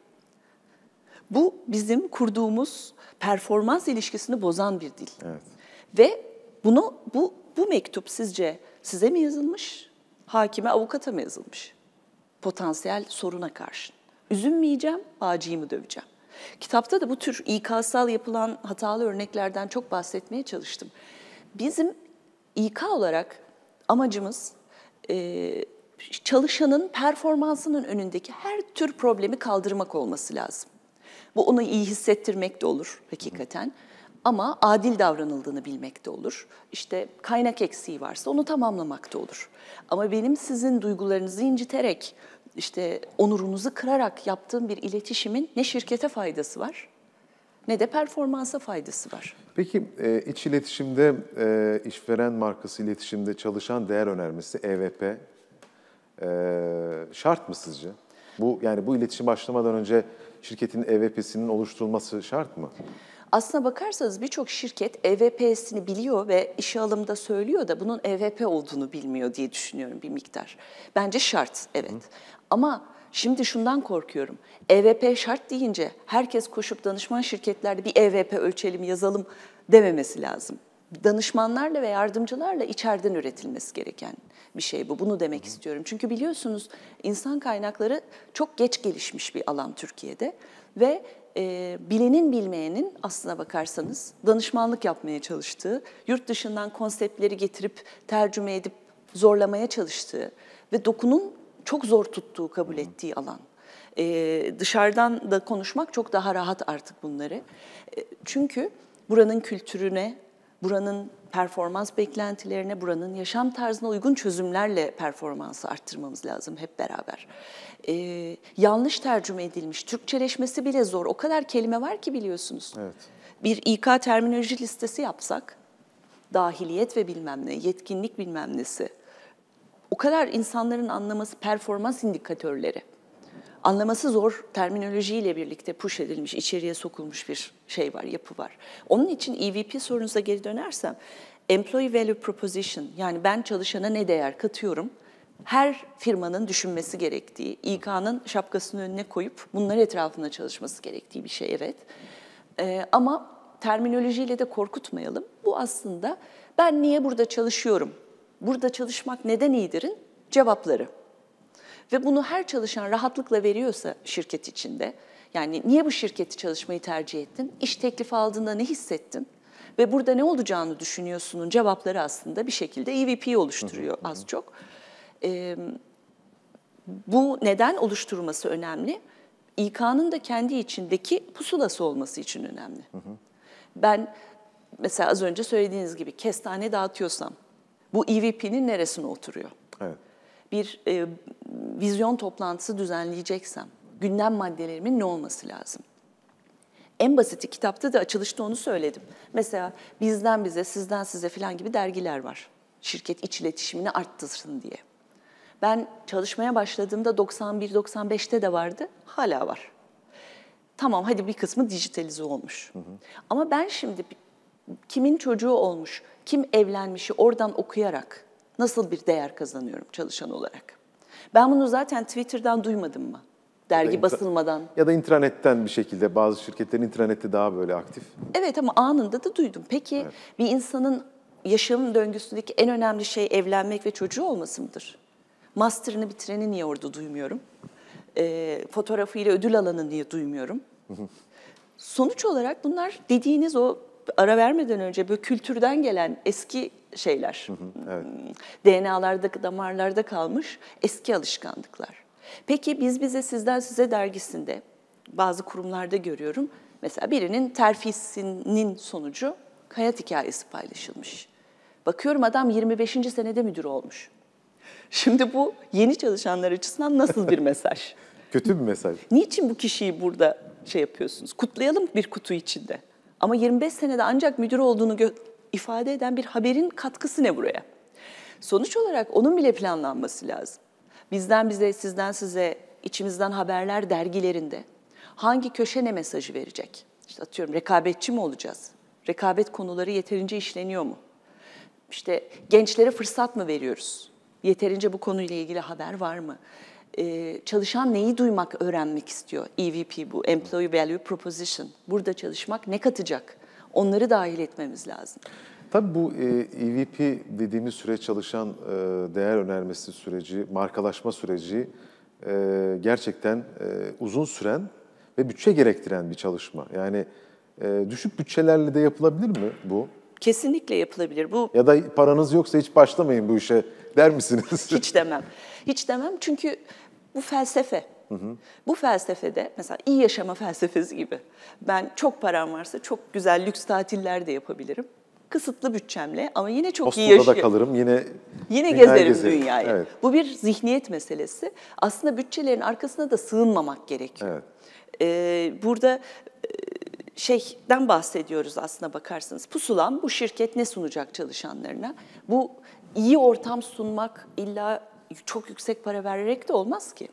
Bu bizim kurduğumuz performans ilişkisini bozan bir dil. Evet. Ve bunu bu bu mektup sizce size mi yazılmış? Hakime, avukata mı yazılmış? Potansiyel soruna karşı. Üzülmeyeceğim, bağcıyı mı döveceğim? Kitapta da bu tür ikasal yapılan hatalı örneklerden çok bahsetmeye çalıştım. Bizim İK olarak amacımız e, çalışanın performansının önündeki her tür problemi kaldırmak olması lazım. Bu onu iyi hissettirmek de olur hakikaten ama adil davranıldığını bilmek de olur. İşte kaynak eksiği varsa onu tamamlamak da olur. Ama benim sizin duygularınızı inciterek işte onurunuzu kırarak yaptığım bir iletişimin ne şirkete faydası var ne de performansa faydası var. Peki e, iç iletişimde, e, işveren markası iletişimde çalışan değer önermesi EVP e, şart mı sizce? Bu yani bu iletişim başlamadan önce şirketin EVP'sinin oluşturulması şart mı? Aslına bakarsanız birçok şirket EVP'sini biliyor ve işe alımda söylüyor da bunun EVP olduğunu bilmiyor diye düşünüyorum bir miktar. Bence şart, evet. Hı. Ama şimdi şundan korkuyorum. EVP şart deyince herkes koşup danışman şirketlerde bir EVP ölçelim, yazalım dememesi lazım. Danışmanlarla ve yardımcılarla içeriden üretilmesi gereken bir şey bu. Bunu demek istiyorum. Çünkü biliyorsunuz insan kaynakları çok geç gelişmiş bir alan Türkiye'de ve e, bilenin bilmeyenin aslına bakarsanız danışmanlık yapmaya çalıştığı, yurt dışından konseptleri getirip tercüme edip zorlamaya çalıştığı ve dokunun çok zor tuttuğu, kabul ettiği alan. Ee, dışarıdan da konuşmak çok daha rahat artık bunları. Ee, çünkü buranın kültürüne, buranın performans beklentilerine, buranın yaşam tarzına uygun çözümlerle performansı arttırmamız lazım hep beraber. Ee, yanlış tercüme edilmiş, Türkçeleşmesi bile zor. O kadar kelime var ki biliyorsunuz. Evet. Bir İK terminoloji listesi yapsak, dahiliyet ve bilmem ne, yetkinlik bilmem nesi, o kadar insanların anlaması performans indikatörleri. Anlaması zor terminolojiyle birlikte push edilmiş, içeriye sokulmuş bir şey var, yapı var. Onun için EVP sorunuza geri dönersem, Employee Value Proposition yani ben çalışana ne değer katıyorum, her firmanın düşünmesi gerektiği, İK'nın şapkasını önüne koyup bunlar etrafında çalışması gerektiği bir şey evet. Ee, ama terminolojiyle de korkutmayalım. Bu aslında ben niye burada çalışıyorum burada çalışmak neden iyidirin cevapları. Ve bunu her çalışan rahatlıkla veriyorsa şirket içinde, yani niye bu şirketi çalışmayı tercih ettin, iş teklifi aldığında ne hissettin ve burada ne olacağını düşünüyorsunun cevapları aslında bir şekilde EVP oluşturuyor hı hı. az çok. Ee, bu neden oluşturması önemli? İK'nın da kendi içindeki pusulası olması için önemli. Hı hı. Ben mesela az önce söylediğiniz gibi kestane dağıtıyorsam, bu EVP'nin neresine oturuyor? Evet. Bir e, vizyon toplantısı düzenleyeceksem gündem maddelerimin ne olması lazım? En basiti kitapta da açılışta onu söyledim. Mesela bizden bize, sizden size filan gibi dergiler var. Şirket iç iletişimini arttırsın diye. Ben çalışmaya başladığımda 91-95'te de vardı, hala var. Tamam hadi bir kısmı dijitalize olmuş. Hı hı. Ama ben şimdi kimin çocuğu olmuş, kim evlenmişi oradan okuyarak nasıl bir değer kazanıyorum çalışan olarak. Ben bunu zaten Twitter'dan duymadım mı? Dergi ya basılmadan. Ya da intranetten bir şekilde bazı şirketlerin intranette daha böyle aktif. Evet ama anında da duydum. Peki evet. bir insanın yaşamın döngüsündeki en önemli şey evlenmek ve çocuğu olması mıdır? Master'ını bitireni niye orada duymuyorum? E, fotoğrafıyla ödül alanı niye duymuyorum? Sonuç olarak bunlar dediğiniz o ara vermeden önce bu kültürden gelen eski şeyler, evet. Hmm, DNA'larda, damarlarda kalmış eski alışkanlıklar. Peki biz bize sizden size dergisinde bazı kurumlarda görüyorum. Mesela birinin terfisinin sonucu hayat hikayesi paylaşılmış. Bakıyorum adam 25. senede müdür olmuş. Şimdi bu yeni çalışanlar açısından nasıl bir mesaj? <laughs> Kötü bir mesaj. Niçin bu kişiyi burada şey yapıyorsunuz? Kutlayalım bir kutu içinde. Ama 25 senede ancak müdür olduğunu ifade eden bir haberin katkısı ne buraya? Sonuç olarak onun bile planlanması lazım. Bizden bize, sizden size, içimizden haberler dergilerinde hangi köşe ne mesajı verecek? İşte atıyorum rekabetçi mi olacağız? Rekabet konuları yeterince işleniyor mu? İşte gençlere fırsat mı veriyoruz? Yeterince bu konuyla ilgili haber var mı? e, çalışan neyi duymak öğrenmek istiyor? EVP bu, Employee Value Proposition. Burada çalışmak ne katacak? Onları dahil etmemiz lazım. Tabii bu e, EVP dediğimiz süreç çalışan e, değer önermesi süreci, markalaşma süreci e, gerçekten e, uzun süren ve bütçe gerektiren bir çalışma. Yani e, düşük bütçelerle de yapılabilir mi bu? Kesinlikle yapılabilir. Bu ya da paranız yoksa hiç başlamayın bu işe der misiniz? Hiç demem. Hiç demem çünkü bu felsefe. Hı hı. Bu felsefede mesela iyi yaşama <laughs> felsefesi gibi ben çok param varsa çok güzel lüks tatiller de yapabilirim. Kısıtlı bütçemle ama yine çok Oslo'da iyi yaşıyorum. da kalırım yine Yine gezerim gezerim. dünyayı. Evet. Bu bir zihniyet meselesi. Aslında bütçelerin arkasına da sığınmamak gerekiyor. Evet. Ee, burada e, şeyden bahsediyoruz aslında bakarsınız. Pusulan bu şirket ne sunacak çalışanlarına? Bu iyi ortam sunmak illa çok yüksek para vererek de olmaz ki.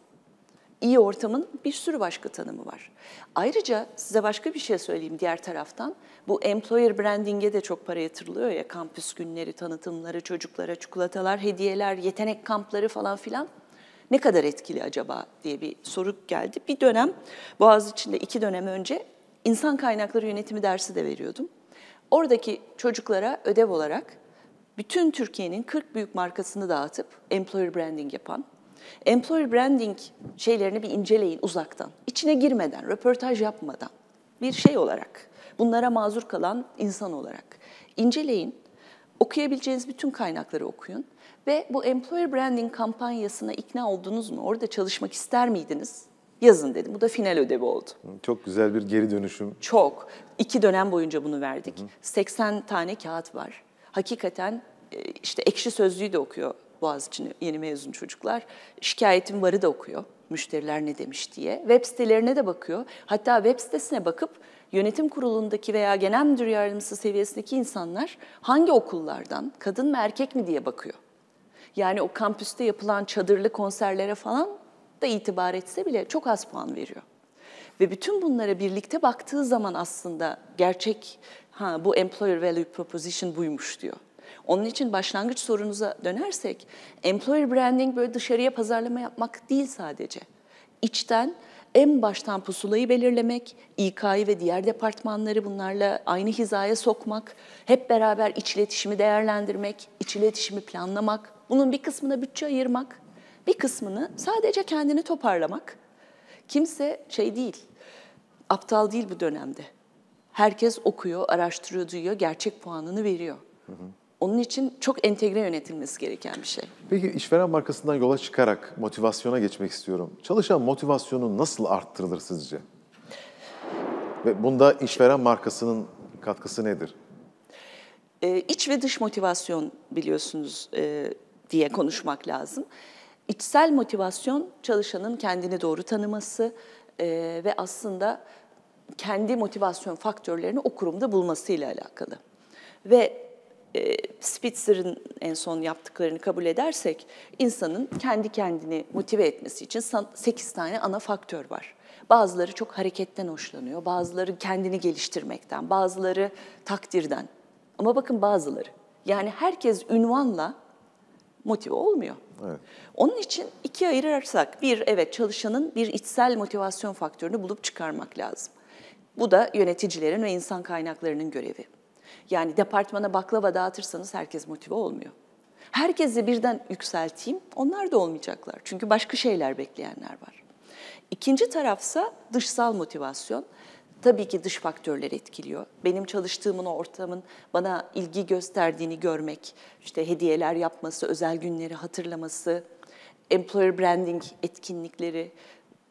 İyi ortamın bir sürü başka tanımı var. Ayrıca size başka bir şey söyleyeyim diğer taraftan. Bu employer branding'e de çok para yatırılıyor ya. Kampüs günleri, tanıtımları, çocuklara çikolatalar, hediyeler, yetenek kampları falan filan ne kadar etkili acaba diye bir soru geldi. Bir dönem Boğaziçi'nde iki dönem önce insan kaynakları yönetimi dersi de veriyordum. Oradaki çocuklara ödev olarak bütün Türkiye'nin 40 büyük markasını dağıtıp employer branding yapan, employer branding şeylerini bir inceleyin uzaktan, içine girmeden, röportaj yapmadan bir şey olarak, bunlara mazur kalan insan olarak inceleyin, okuyabileceğiniz bütün kaynakları okuyun ve bu employer branding kampanyasına ikna oldunuz mu? Orada çalışmak ister miydiniz? yazın dedim. Bu da final ödevi oldu. Çok güzel bir geri dönüşüm. Çok. İki dönem boyunca bunu verdik. Hı hı. 80 tane kağıt var hakikaten e, işte ekşi sözlüğü de okuyor için yeni mezun çocuklar. Şikayetim varı da okuyor müşteriler ne demiş diye. Web sitelerine de bakıyor. Hatta web sitesine bakıp yönetim kurulundaki veya genel müdür yardımcısı seviyesindeki insanlar hangi okullardan, kadın mı erkek mi diye bakıyor. Yani o kampüste yapılan çadırlı konserlere falan da itibar etse bile çok az puan veriyor. Ve bütün bunlara birlikte baktığı zaman aslında gerçek ha bu employer value proposition buymuş diyor. Onun için başlangıç sorunuza dönersek employer branding böyle dışarıya pazarlama yapmak değil sadece. İçten en baştan pusulayı belirlemek, İK'yı ve diğer departmanları bunlarla aynı hizaya sokmak, hep beraber iç iletişimi değerlendirmek, iç iletişimi planlamak, bunun bir kısmına bütçe ayırmak, bir kısmını sadece kendini toparlamak. Kimse şey değil, aptal değil bu dönemde herkes okuyor, araştırıyor, duyuyor, gerçek puanını veriyor. Onun için çok entegre yönetilmesi gereken bir şey. Peki işveren markasından yola çıkarak motivasyona geçmek istiyorum. Çalışan motivasyonu nasıl arttırılır sizce? Ve bunda işveren markasının katkısı nedir? Ee, iç ve dış motivasyon biliyorsunuz e, diye konuşmak lazım. İçsel motivasyon çalışanın kendini doğru tanıması e, ve aslında kendi motivasyon faktörlerini o kurumda bulmasıyla alakalı. Ve e, Spitzer'ın en son yaptıklarını kabul edersek insanın kendi kendini motive etmesi için 8 tane ana faktör var. Bazıları çok hareketten hoşlanıyor, bazıları kendini geliştirmekten, bazıları takdirden. Ama bakın bazıları. Yani herkes ünvanla motive olmuyor. Evet. Onun için ikiye ayırırsak bir evet çalışanın bir içsel motivasyon faktörünü bulup çıkarmak lazım. Bu da yöneticilerin ve insan kaynaklarının görevi. Yani departmana baklava dağıtırsanız herkes motive olmuyor. Herkesi birden yükselteyim, onlar da olmayacaklar. Çünkü başka şeyler bekleyenler var. İkinci tarafsa dışsal motivasyon. Tabii ki dış faktörler etkiliyor. Benim çalıştığımın ortamın bana ilgi gösterdiğini görmek, işte hediyeler yapması, özel günleri hatırlaması, employer branding etkinlikleri,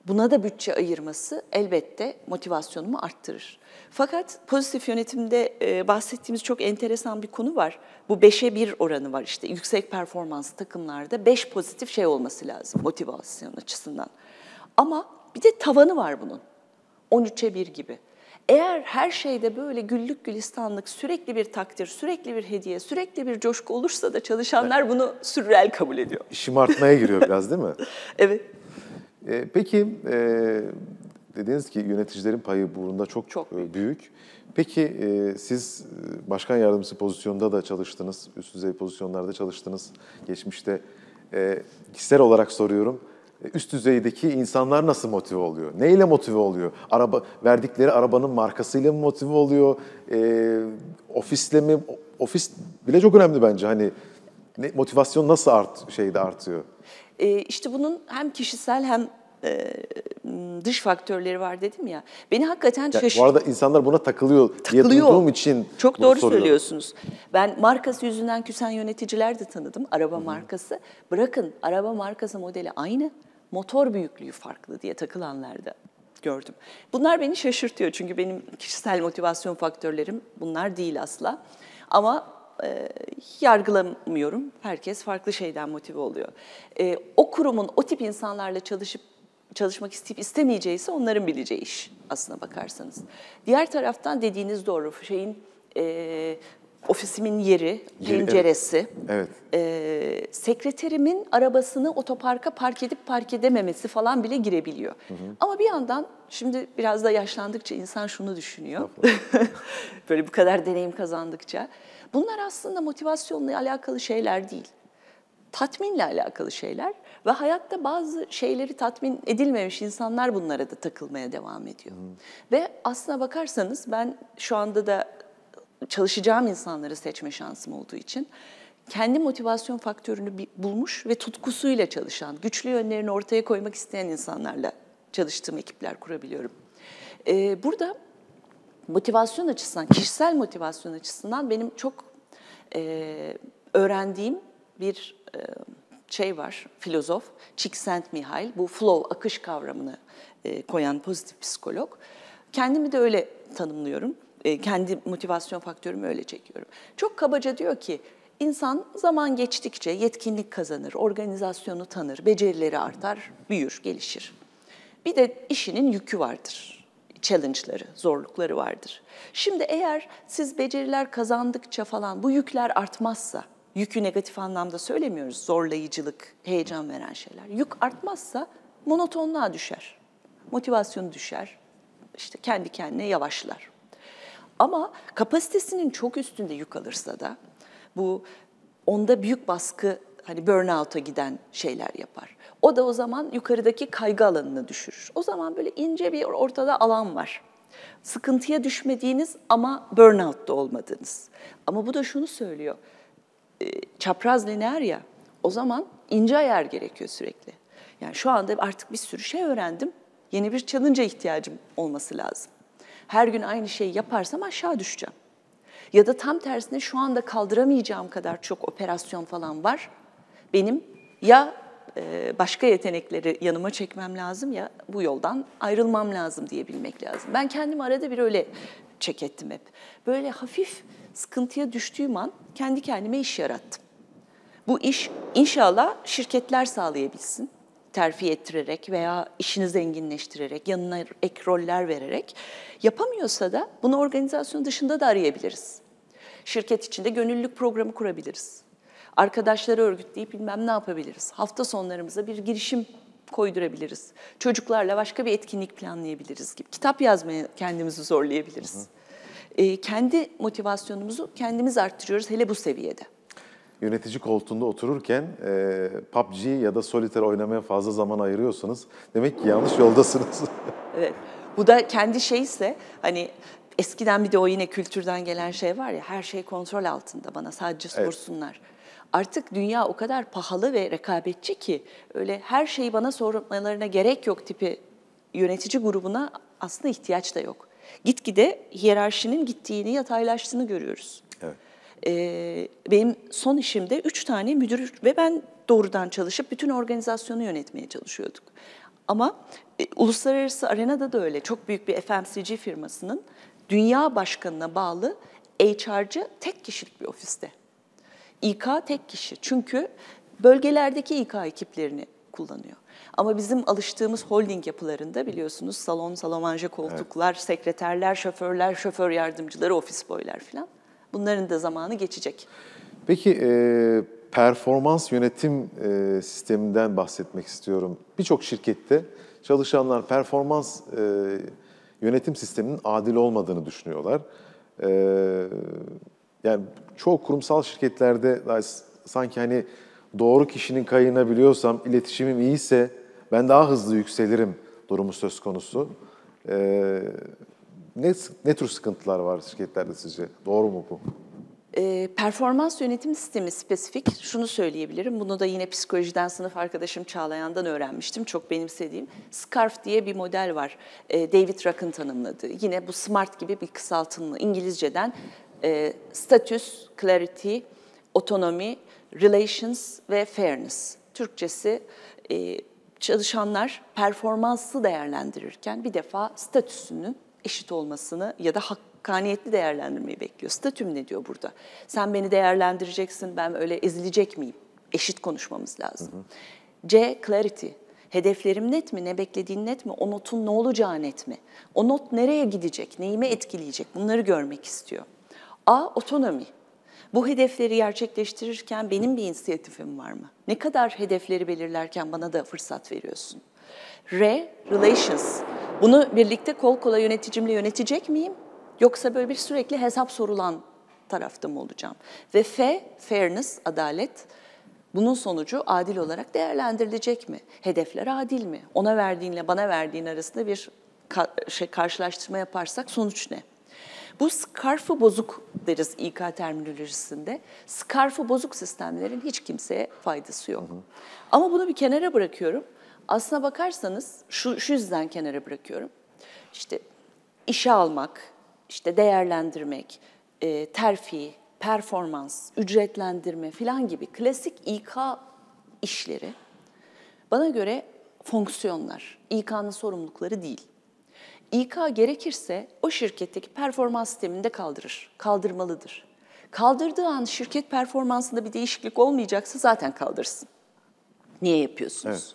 buna da bütçe ayırması elbette motivasyonumu arttırır. Fakat pozitif yönetimde e, bahsettiğimiz çok enteresan bir konu var. Bu 5'e 1 oranı var işte yüksek performans takımlarda 5 pozitif şey olması lazım motivasyon açısından. Ama bir de tavanı var bunun. 13'e 1 gibi. Eğer her şeyde böyle güllük gülistanlık, sürekli bir takdir, sürekli bir hediye, sürekli bir coşku olursa da çalışanlar bunu sürreel kabul ediyor. İşim artmaya giriyor biraz değil mi? <laughs> evet. E, peki e, dediniz ki yöneticilerin payı burunda çok, çok e, büyük. büyük. Peki e, siz e, başkan yardımcısı pozisyonda da çalıştınız, üst düzey pozisyonlarda çalıştınız geçmişte. E, kişisel olarak soruyorum, e, üst düzeydeki insanlar nasıl motive oluyor? Neyle motive oluyor? Araba verdikleri arabanın markasıyla mı motive oluyor? E, ofisle mi? Ofis bile çok önemli bence. Hani ne, motivasyon nasıl art şeyde artıyor? E, işte bunun hem kişisel hem e, dış faktörleri var dedim ya. Beni hakikaten ya, şaşırttı. Bu arada insanlar buna takılıyor, takılıyor. diye duyduğum için Çok doğru soruyorum. söylüyorsunuz. Ben markası yüzünden küsen yöneticiler de tanıdım. Araba hı markası. Bırakın araba markası modeli aynı. Motor büyüklüğü farklı diye takılanlar da gördüm. Bunlar beni şaşırtıyor çünkü benim kişisel motivasyon faktörlerim bunlar değil asla. Ama e, yargılamıyorum. Herkes farklı şeyden motive oluyor. E, o kurumun o tip insanlarla çalışıp çalışmak isteyip istemeyeceği ise onların bileceği iş aslına bakarsanız. Diğer taraftan dediğiniz doğru şeyin e, ofisimin yeri, penceresi, evet. Evet. E, sekreterimin arabasını otoparka park edip park edememesi falan bile girebiliyor. Hı hı. Ama bir yandan şimdi biraz da yaşlandıkça insan şunu düşünüyor. <laughs> böyle bu kadar deneyim kazandıkça. Bunlar aslında motivasyonla alakalı şeyler değil. Tatminle alakalı şeyler ve hayatta bazı şeyleri tatmin edilmemiş insanlar bunlara da takılmaya devam ediyor. Hmm. Ve aslına bakarsanız ben şu anda da çalışacağım insanları seçme şansım olduğu için kendi motivasyon faktörünü bulmuş ve tutkusuyla çalışan, güçlü yönlerini ortaya koymak isteyen insanlarla çalıştığım ekipler kurabiliyorum. Ee, burada motivasyon açısından, kişisel motivasyon açısından benim çok e, öğrendiğim bir e, şey var, filozof Csikszentmihalyi, bu flow, akış kavramını e, koyan pozitif psikolog. Kendimi de öyle tanımlıyorum. E, kendi motivasyon faktörümü öyle çekiyorum. Çok kabaca diyor ki, insan zaman geçtikçe yetkinlik kazanır, organizasyonu tanır, becerileri artar, büyür, gelişir. Bir de işinin yükü vardır challenge'ları, zorlukları vardır. Şimdi eğer siz beceriler kazandıkça falan bu yükler artmazsa, yükü negatif anlamda söylemiyoruz, zorlayıcılık, heyecan veren şeyler. Yük artmazsa monotonluğa düşer, motivasyon düşer, işte kendi kendine yavaşlar. Ama kapasitesinin çok üstünde yük alırsa da bu onda büyük baskı hani burnout'a giden şeyler yapar. O da o zaman yukarıdaki kaygı alanını düşürür. O zaman böyle ince bir ortada alan var. Sıkıntıya düşmediğiniz ama burnout'ta olmadığınız. Ama bu da şunu söylüyor. Ee, çapraz lineer ya, o zaman ince ayar gerekiyor sürekli. Yani şu anda artık bir sürü şey öğrendim. Yeni bir challenge'a ihtiyacım olması lazım. Her gün aynı şeyi yaparsam aşağı düşeceğim. Ya da tam tersine şu anda kaldıramayacağım kadar çok operasyon falan var benim ya e, başka yetenekleri yanıma çekmem lazım ya bu yoldan ayrılmam lazım diyebilmek lazım. Ben kendimi arada bir öyle çek ettim hep. Böyle hafif sıkıntıya düştüğüm an kendi kendime iş yarattım. Bu iş inşallah şirketler sağlayabilsin. Terfi ettirerek veya işini zenginleştirerek, yanına ek roller vererek. Yapamıyorsa da bunu organizasyon dışında da arayabiliriz. Şirket içinde gönüllülük programı kurabiliriz. Arkadaşları örgütleyip bilmem ne yapabiliriz. Hafta sonlarımıza bir girişim koydurabiliriz. Çocuklarla başka bir etkinlik planlayabiliriz gibi. Kitap yazmaya kendimizi zorlayabiliriz. Hı hı. E, kendi motivasyonumuzu kendimiz arttırıyoruz hele bu seviyede. Yönetici koltuğunda otururken e, PUBG ya da Solitaire oynamaya fazla zaman ayırıyorsunuz demek ki yanlış yoldasınız. <laughs> evet. Bu da kendi şeyse hani eskiden bir de o yine kültürden gelen şey var ya her şey kontrol altında bana sadece sorsunlar. Evet. Artık dünya o kadar pahalı ve rekabetçi ki öyle her şeyi bana sormalarına gerek yok tipi yönetici grubuna aslında ihtiyaç da yok. Gitgide hiyerarşinin gittiğini, yataylaştığını görüyoruz. Evet. Ee, benim son işimde üç tane müdür ve ben doğrudan çalışıp bütün organizasyonu yönetmeye çalışıyorduk. Ama e, uluslararası arenada da öyle. Çok büyük bir FMCG firmasının dünya başkanına bağlı HR'cı tek kişilik bir ofiste. İK tek kişi çünkü bölgelerdeki İK ekiplerini kullanıyor. Ama bizim alıştığımız holding yapılarında biliyorsunuz salon, salomanje koltuklar, evet. sekreterler, şoförler, şoför yardımcıları, ofis boylar filan. Bunların da zamanı geçecek. Peki e, performans yönetim e, sisteminden bahsetmek istiyorum. Birçok şirkette çalışanlar performans e, yönetim sisteminin adil olmadığını düşünüyorlar. E, yani çoğu kurumsal şirketlerde sanki hani doğru kişinin kayına biliyorsam, iletişimim iyiyse ben daha hızlı yükselirim durumu söz konusu. Ee, ne, ne tür sıkıntılar var şirketlerde sizce? Doğru mu bu? E, performans yönetim sistemi spesifik şunu söyleyebilirim. Bunu da yine psikolojiden sınıf arkadaşım Çağlayan'dan öğrenmiştim. Çok benimsediğim. SCARF diye bir model var. E, David Rock'ın tanımladığı. Yine bu SMART gibi bir kısaltılma. İngilizceden e, statüs, clarity, autonomy, relations ve fairness. Türkçesi e, çalışanlar performansı değerlendirirken bir defa statüsünü eşit olmasını ya da hakkaniyetli değerlendirmeyi bekliyor. Statüm ne diyor burada? Sen beni değerlendireceksin, ben öyle ezilecek miyim? Eşit konuşmamız lazım. Hı hı. C, clarity. Hedeflerim net mi? Ne beklediğin net mi? O notun ne olacağı net mi? O not nereye gidecek? Neyime etkileyecek? Bunları görmek istiyor. A. Otonomi. Bu hedefleri gerçekleştirirken benim bir inisiyatifim var mı? Ne kadar hedefleri belirlerken bana da fırsat veriyorsun? R. Relations. Bunu birlikte kol kola yöneticimle yönetecek miyim? Yoksa böyle bir sürekli hesap sorulan tarafta mı olacağım? Ve F. Fairness, adalet. Bunun sonucu adil olarak değerlendirilecek mi? Hedefler adil mi? Ona verdiğinle bana verdiğin arasında bir şey, karşılaştırma yaparsak sonuç ne? Bu skarfı bozuk deriz İK terminolojisinde. Skarfı bozuk sistemlerin hiç kimseye faydası yok. Hı hı. Ama bunu bir kenara bırakıyorum. Aslına bakarsanız şu, şu yüzden kenara bırakıyorum. İşte işe almak, işte değerlendirmek, e, terfi, performans, ücretlendirme filan gibi klasik İK işleri bana göre fonksiyonlar, İK'nın sorumlulukları değil. İK gerekirse o şirketteki performans sisteminde kaldırır, kaldırmalıdır. Kaldırdığı an şirket performansında bir değişiklik olmayacaksa zaten kaldırsın. Niye yapıyorsunuz? Evet.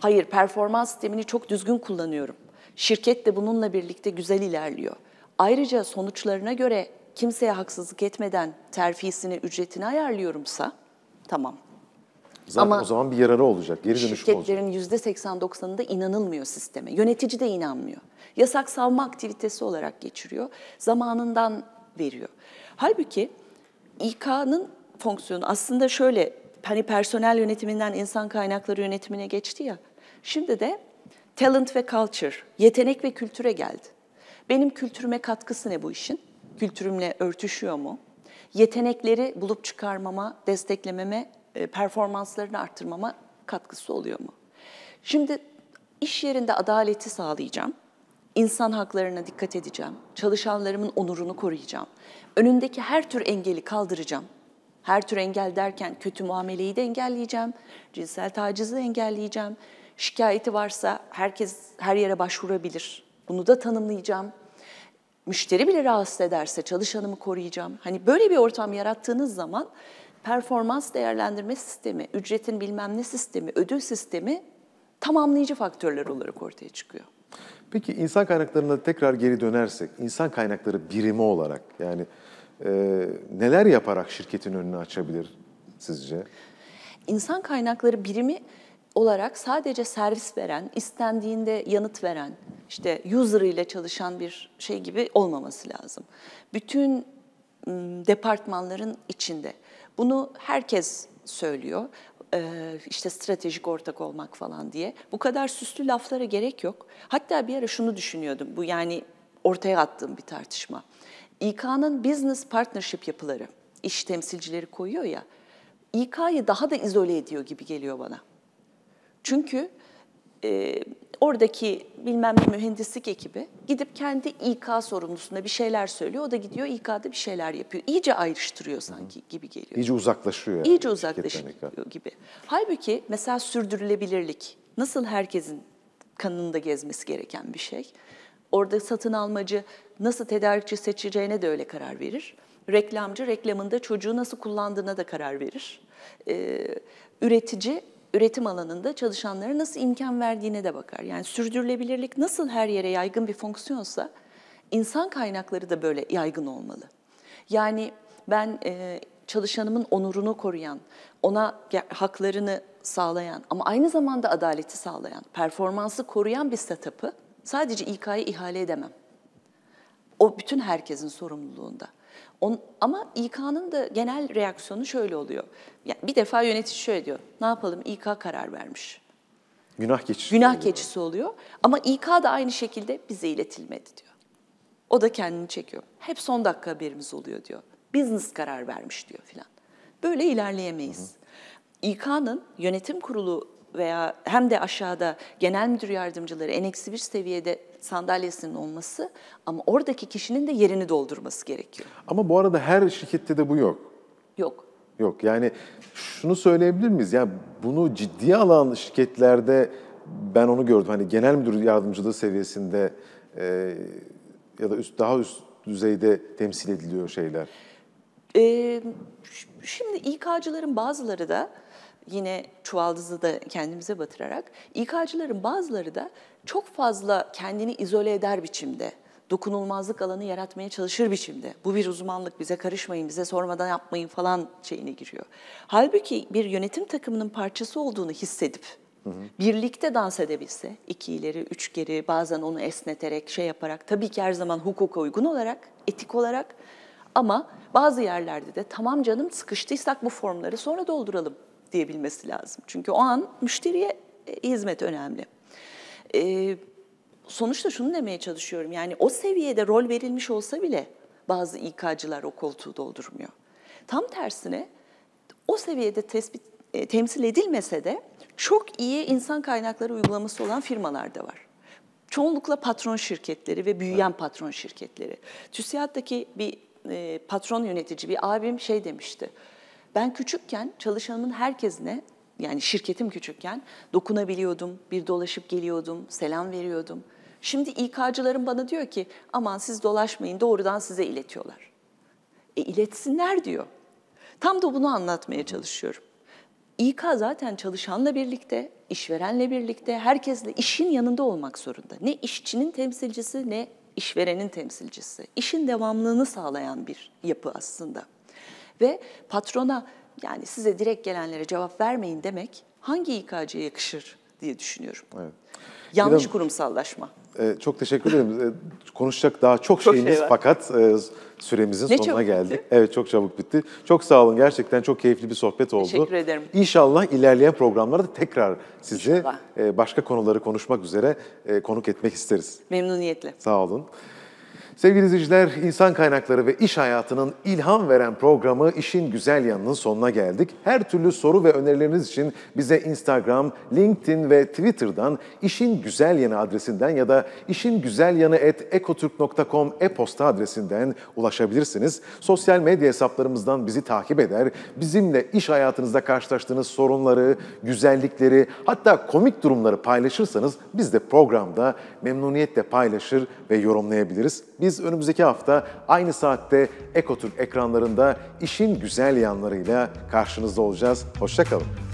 Hayır, performans sistemini çok düzgün kullanıyorum. Şirket de bununla birlikte güzel ilerliyor. Ayrıca sonuçlarına göre kimseye haksızlık etmeden terfisini, ücretini ayarlıyorumsa tamam Zaten Ama o zaman bir yararı olacak, geri dönüşüm olacak. Şirketlerin %80-90'ında inanılmıyor sisteme. Yönetici de inanmıyor. Yasak savma aktivitesi olarak geçiriyor. Zamanından veriyor. Halbuki İK'nın fonksiyonu aslında şöyle, hani personel yönetiminden insan kaynakları yönetimine geçti ya. Şimdi de talent ve culture, yetenek ve kültüre geldi. Benim kültürüme katkısı ne bu işin? Kültürümle örtüşüyor mu? Yetenekleri bulup çıkarmama, desteklememe e, performanslarını arttırmama katkısı oluyor mu? Şimdi iş yerinde adaleti sağlayacağım. İnsan haklarına dikkat edeceğim. Çalışanlarımın onurunu koruyacağım. Önündeki her tür engeli kaldıracağım. Her tür engel derken kötü muameleyi de engelleyeceğim. Cinsel tacizi de engelleyeceğim. Şikayeti varsa herkes her yere başvurabilir. Bunu da tanımlayacağım. Müşteri bile rahatsız ederse çalışanımı koruyacağım. Hani böyle bir ortam yarattığınız zaman performans değerlendirme sistemi, ücretin bilmem ne sistemi, ödül sistemi tamamlayıcı faktörler olarak ortaya çıkıyor. Peki insan kaynaklarına tekrar geri dönersek, insan kaynakları birimi olarak yani e, neler yaparak şirketin önünü açabilir sizce? İnsan kaynakları birimi olarak sadece servis veren, istendiğinde yanıt veren, işte user ile çalışan bir şey gibi olmaması lazım. Bütün departmanların içinde bunu herkes söylüyor ee, işte stratejik ortak olmak falan diye. Bu kadar süslü laflara gerek yok. Hatta bir ara şunu düşünüyordum. Bu yani ortaya attığım bir tartışma. İK'nın business partnership yapıları, iş temsilcileri koyuyor ya, İK'yı daha da izole ediyor gibi geliyor bana. Çünkü e, oradaki bilmem ne mühendislik ekibi gidip kendi İK sorumlusuna bir şeyler söylüyor. O da gidiyor İK'da bir şeyler yapıyor. İyice ayrıştırıyor sanki gibi geliyor. İyice uzaklaşıyor. İyice uzaklaşıyor gibi. Halbuki mesela sürdürülebilirlik nasıl herkesin kanında gezmesi gereken bir şey. Orada satın almacı nasıl tedarikçi seçeceğine de öyle karar verir. Reklamcı reklamında çocuğu nasıl kullandığına da karar verir. Ee, üretici üretim alanında çalışanlara nasıl imkan verdiğine de bakar. Yani sürdürülebilirlik nasıl her yere yaygın bir fonksiyonsa insan kaynakları da böyle yaygın olmalı. Yani ben e, çalışanımın onurunu koruyan, ona haklarını sağlayan ama aynı zamanda adaleti sağlayan, performansı koruyan bir setup'ı sadece İK'ya ihale edemem. O bütün herkesin sorumluluğunda. On, ama İK'nın da genel reaksiyonu şöyle oluyor. Yani bir defa yönetici şöyle diyor, ne yapalım İK karar vermiş. Günah keçisi. Günah oluyor. keçisi oluyor ama İK da aynı şekilde bize iletilmedi diyor. O da kendini çekiyor. Hep son dakika haberimiz oluyor diyor. Business karar vermiş diyor filan. Böyle ilerleyemeyiz. İK'nın yönetim kurulu veya hem de aşağıda genel müdür yardımcıları en eksi bir seviyede sandalyesinin olması ama oradaki kişinin de yerini doldurması gerekiyor. Ama bu arada her şirkette de bu yok. Yok. Yok yani şunu söyleyebilir miyiz? Yani bunu ciddiye alan şirketlerde ben onu gördüm. Hani genel müdür yardımcılığı seviyesinde e, ya da üst daha üst düzeyde temsil ediliyor şeyler. Ee, şimdi İK'cıların bazıları da yine çuvaldızı da kendimize batırarak İK'cıların bazıları da çok fazla kendini izole eder biçimde dokunulmazlık alanı yaratmaya çalışır biçimde. Bu bir uzmanlık bize karışmayın, bize sormadan yapmayın falan şeyine giriyor. Halbuki bir yönetim takımının parçası olduğunu hissedip Birlikte dans edebilse, iki ileri, üç geri, bazen onu esneterek, şey yaparak, tabii ki her zaman hukuka uygun olarak, etik olarak ama bazı yerlerde de tamam canım sıkıştıysak bu formları sonra dolduralım diyebilmesi lazım. Çünkü o an müşteriye e, hizmet önemli. E, sonuçta şunu demeye çalışıyorum. Yani o seviyede rol verilmiş olsa bile bazı İK'cılar o koltuğu doldurmuyor. Tam tersine o seviyede tespit, e, temsil edilmese de çok iyi insan kaynakları uygulaması olan firmalar da var. Çoğunlukla patron şirketleri ve büyüyen patron şirketleri. TÜSİAD'daki bir e, patron yönetici, bir abim şey demişti ben küçükken çalışanımın herkesine yani şirketim küçükken dokunabiliyordum, bir dolaşıp geliyordum, selam veriyordum. Şimdi İK'cılarım bana diyor ki aman siz dolaşmayın doğrudan size iletiyorlar. E iletsinler diyor. Tam da bunu anlatmaya çalışıyorum. İK zaten çalışanla birlikte, işverenle birlikte, herkesle işin yanında olmak zorunda. Ne işçinin temsilcisi ne işverenin temsilcisi. İşin devamlılığını sağlayan bir yapı aslında. Ve patrona yani size direkt gelenlere cevap vermeyin demek hangi İK'cıya yakışır diye düşünüyorum. Evet. Yanlış İrem, kurumsallaşma. E, çok teşekkür ederim. E, konuşacak daha çok, çok şey şeyimiz şey fakat e, süremizin ne sonuna geldik. Bitti. Evet çok çabuk bitti. Çok sağ olun. Gerçekten çok keyifli bir sohbet oldu. Teşekkür ederim. İnşallah ilerleyen programlarda tekrar sizi e, başka konuları konuşmak üzere e, konuk etmek isteriz. Memnuniyetle. Sağ olun. Sevgili izleyiciler, insan kaynakları ve iş hayatının ilham veren programı İşin Güzel Yanının sonuna geldik. Her türlü soru ve önerileriniz için bize Instagram, LinkedIn ve Twitter'dan İşin Güzel Yanı adresinden ya da işin güzel yanı ekoturk.com e-posta adresinden ulaşabilirsiniz. Sosyal medya hesaplarımızdan bizi takip eder, bizimle iş hayatınızda karşılaştığınız sorunları, güzellikleri, hatta komik durumları paylaşırsanız biz de programda memnuniyetle paylaşır ve yorumlayabiliriz. Biz biz önümüzdeki hafta aynı saatte Ekotürk ekranlarında işin güzel yanlarıyla karşınızda olacağız. Hoşçakalın.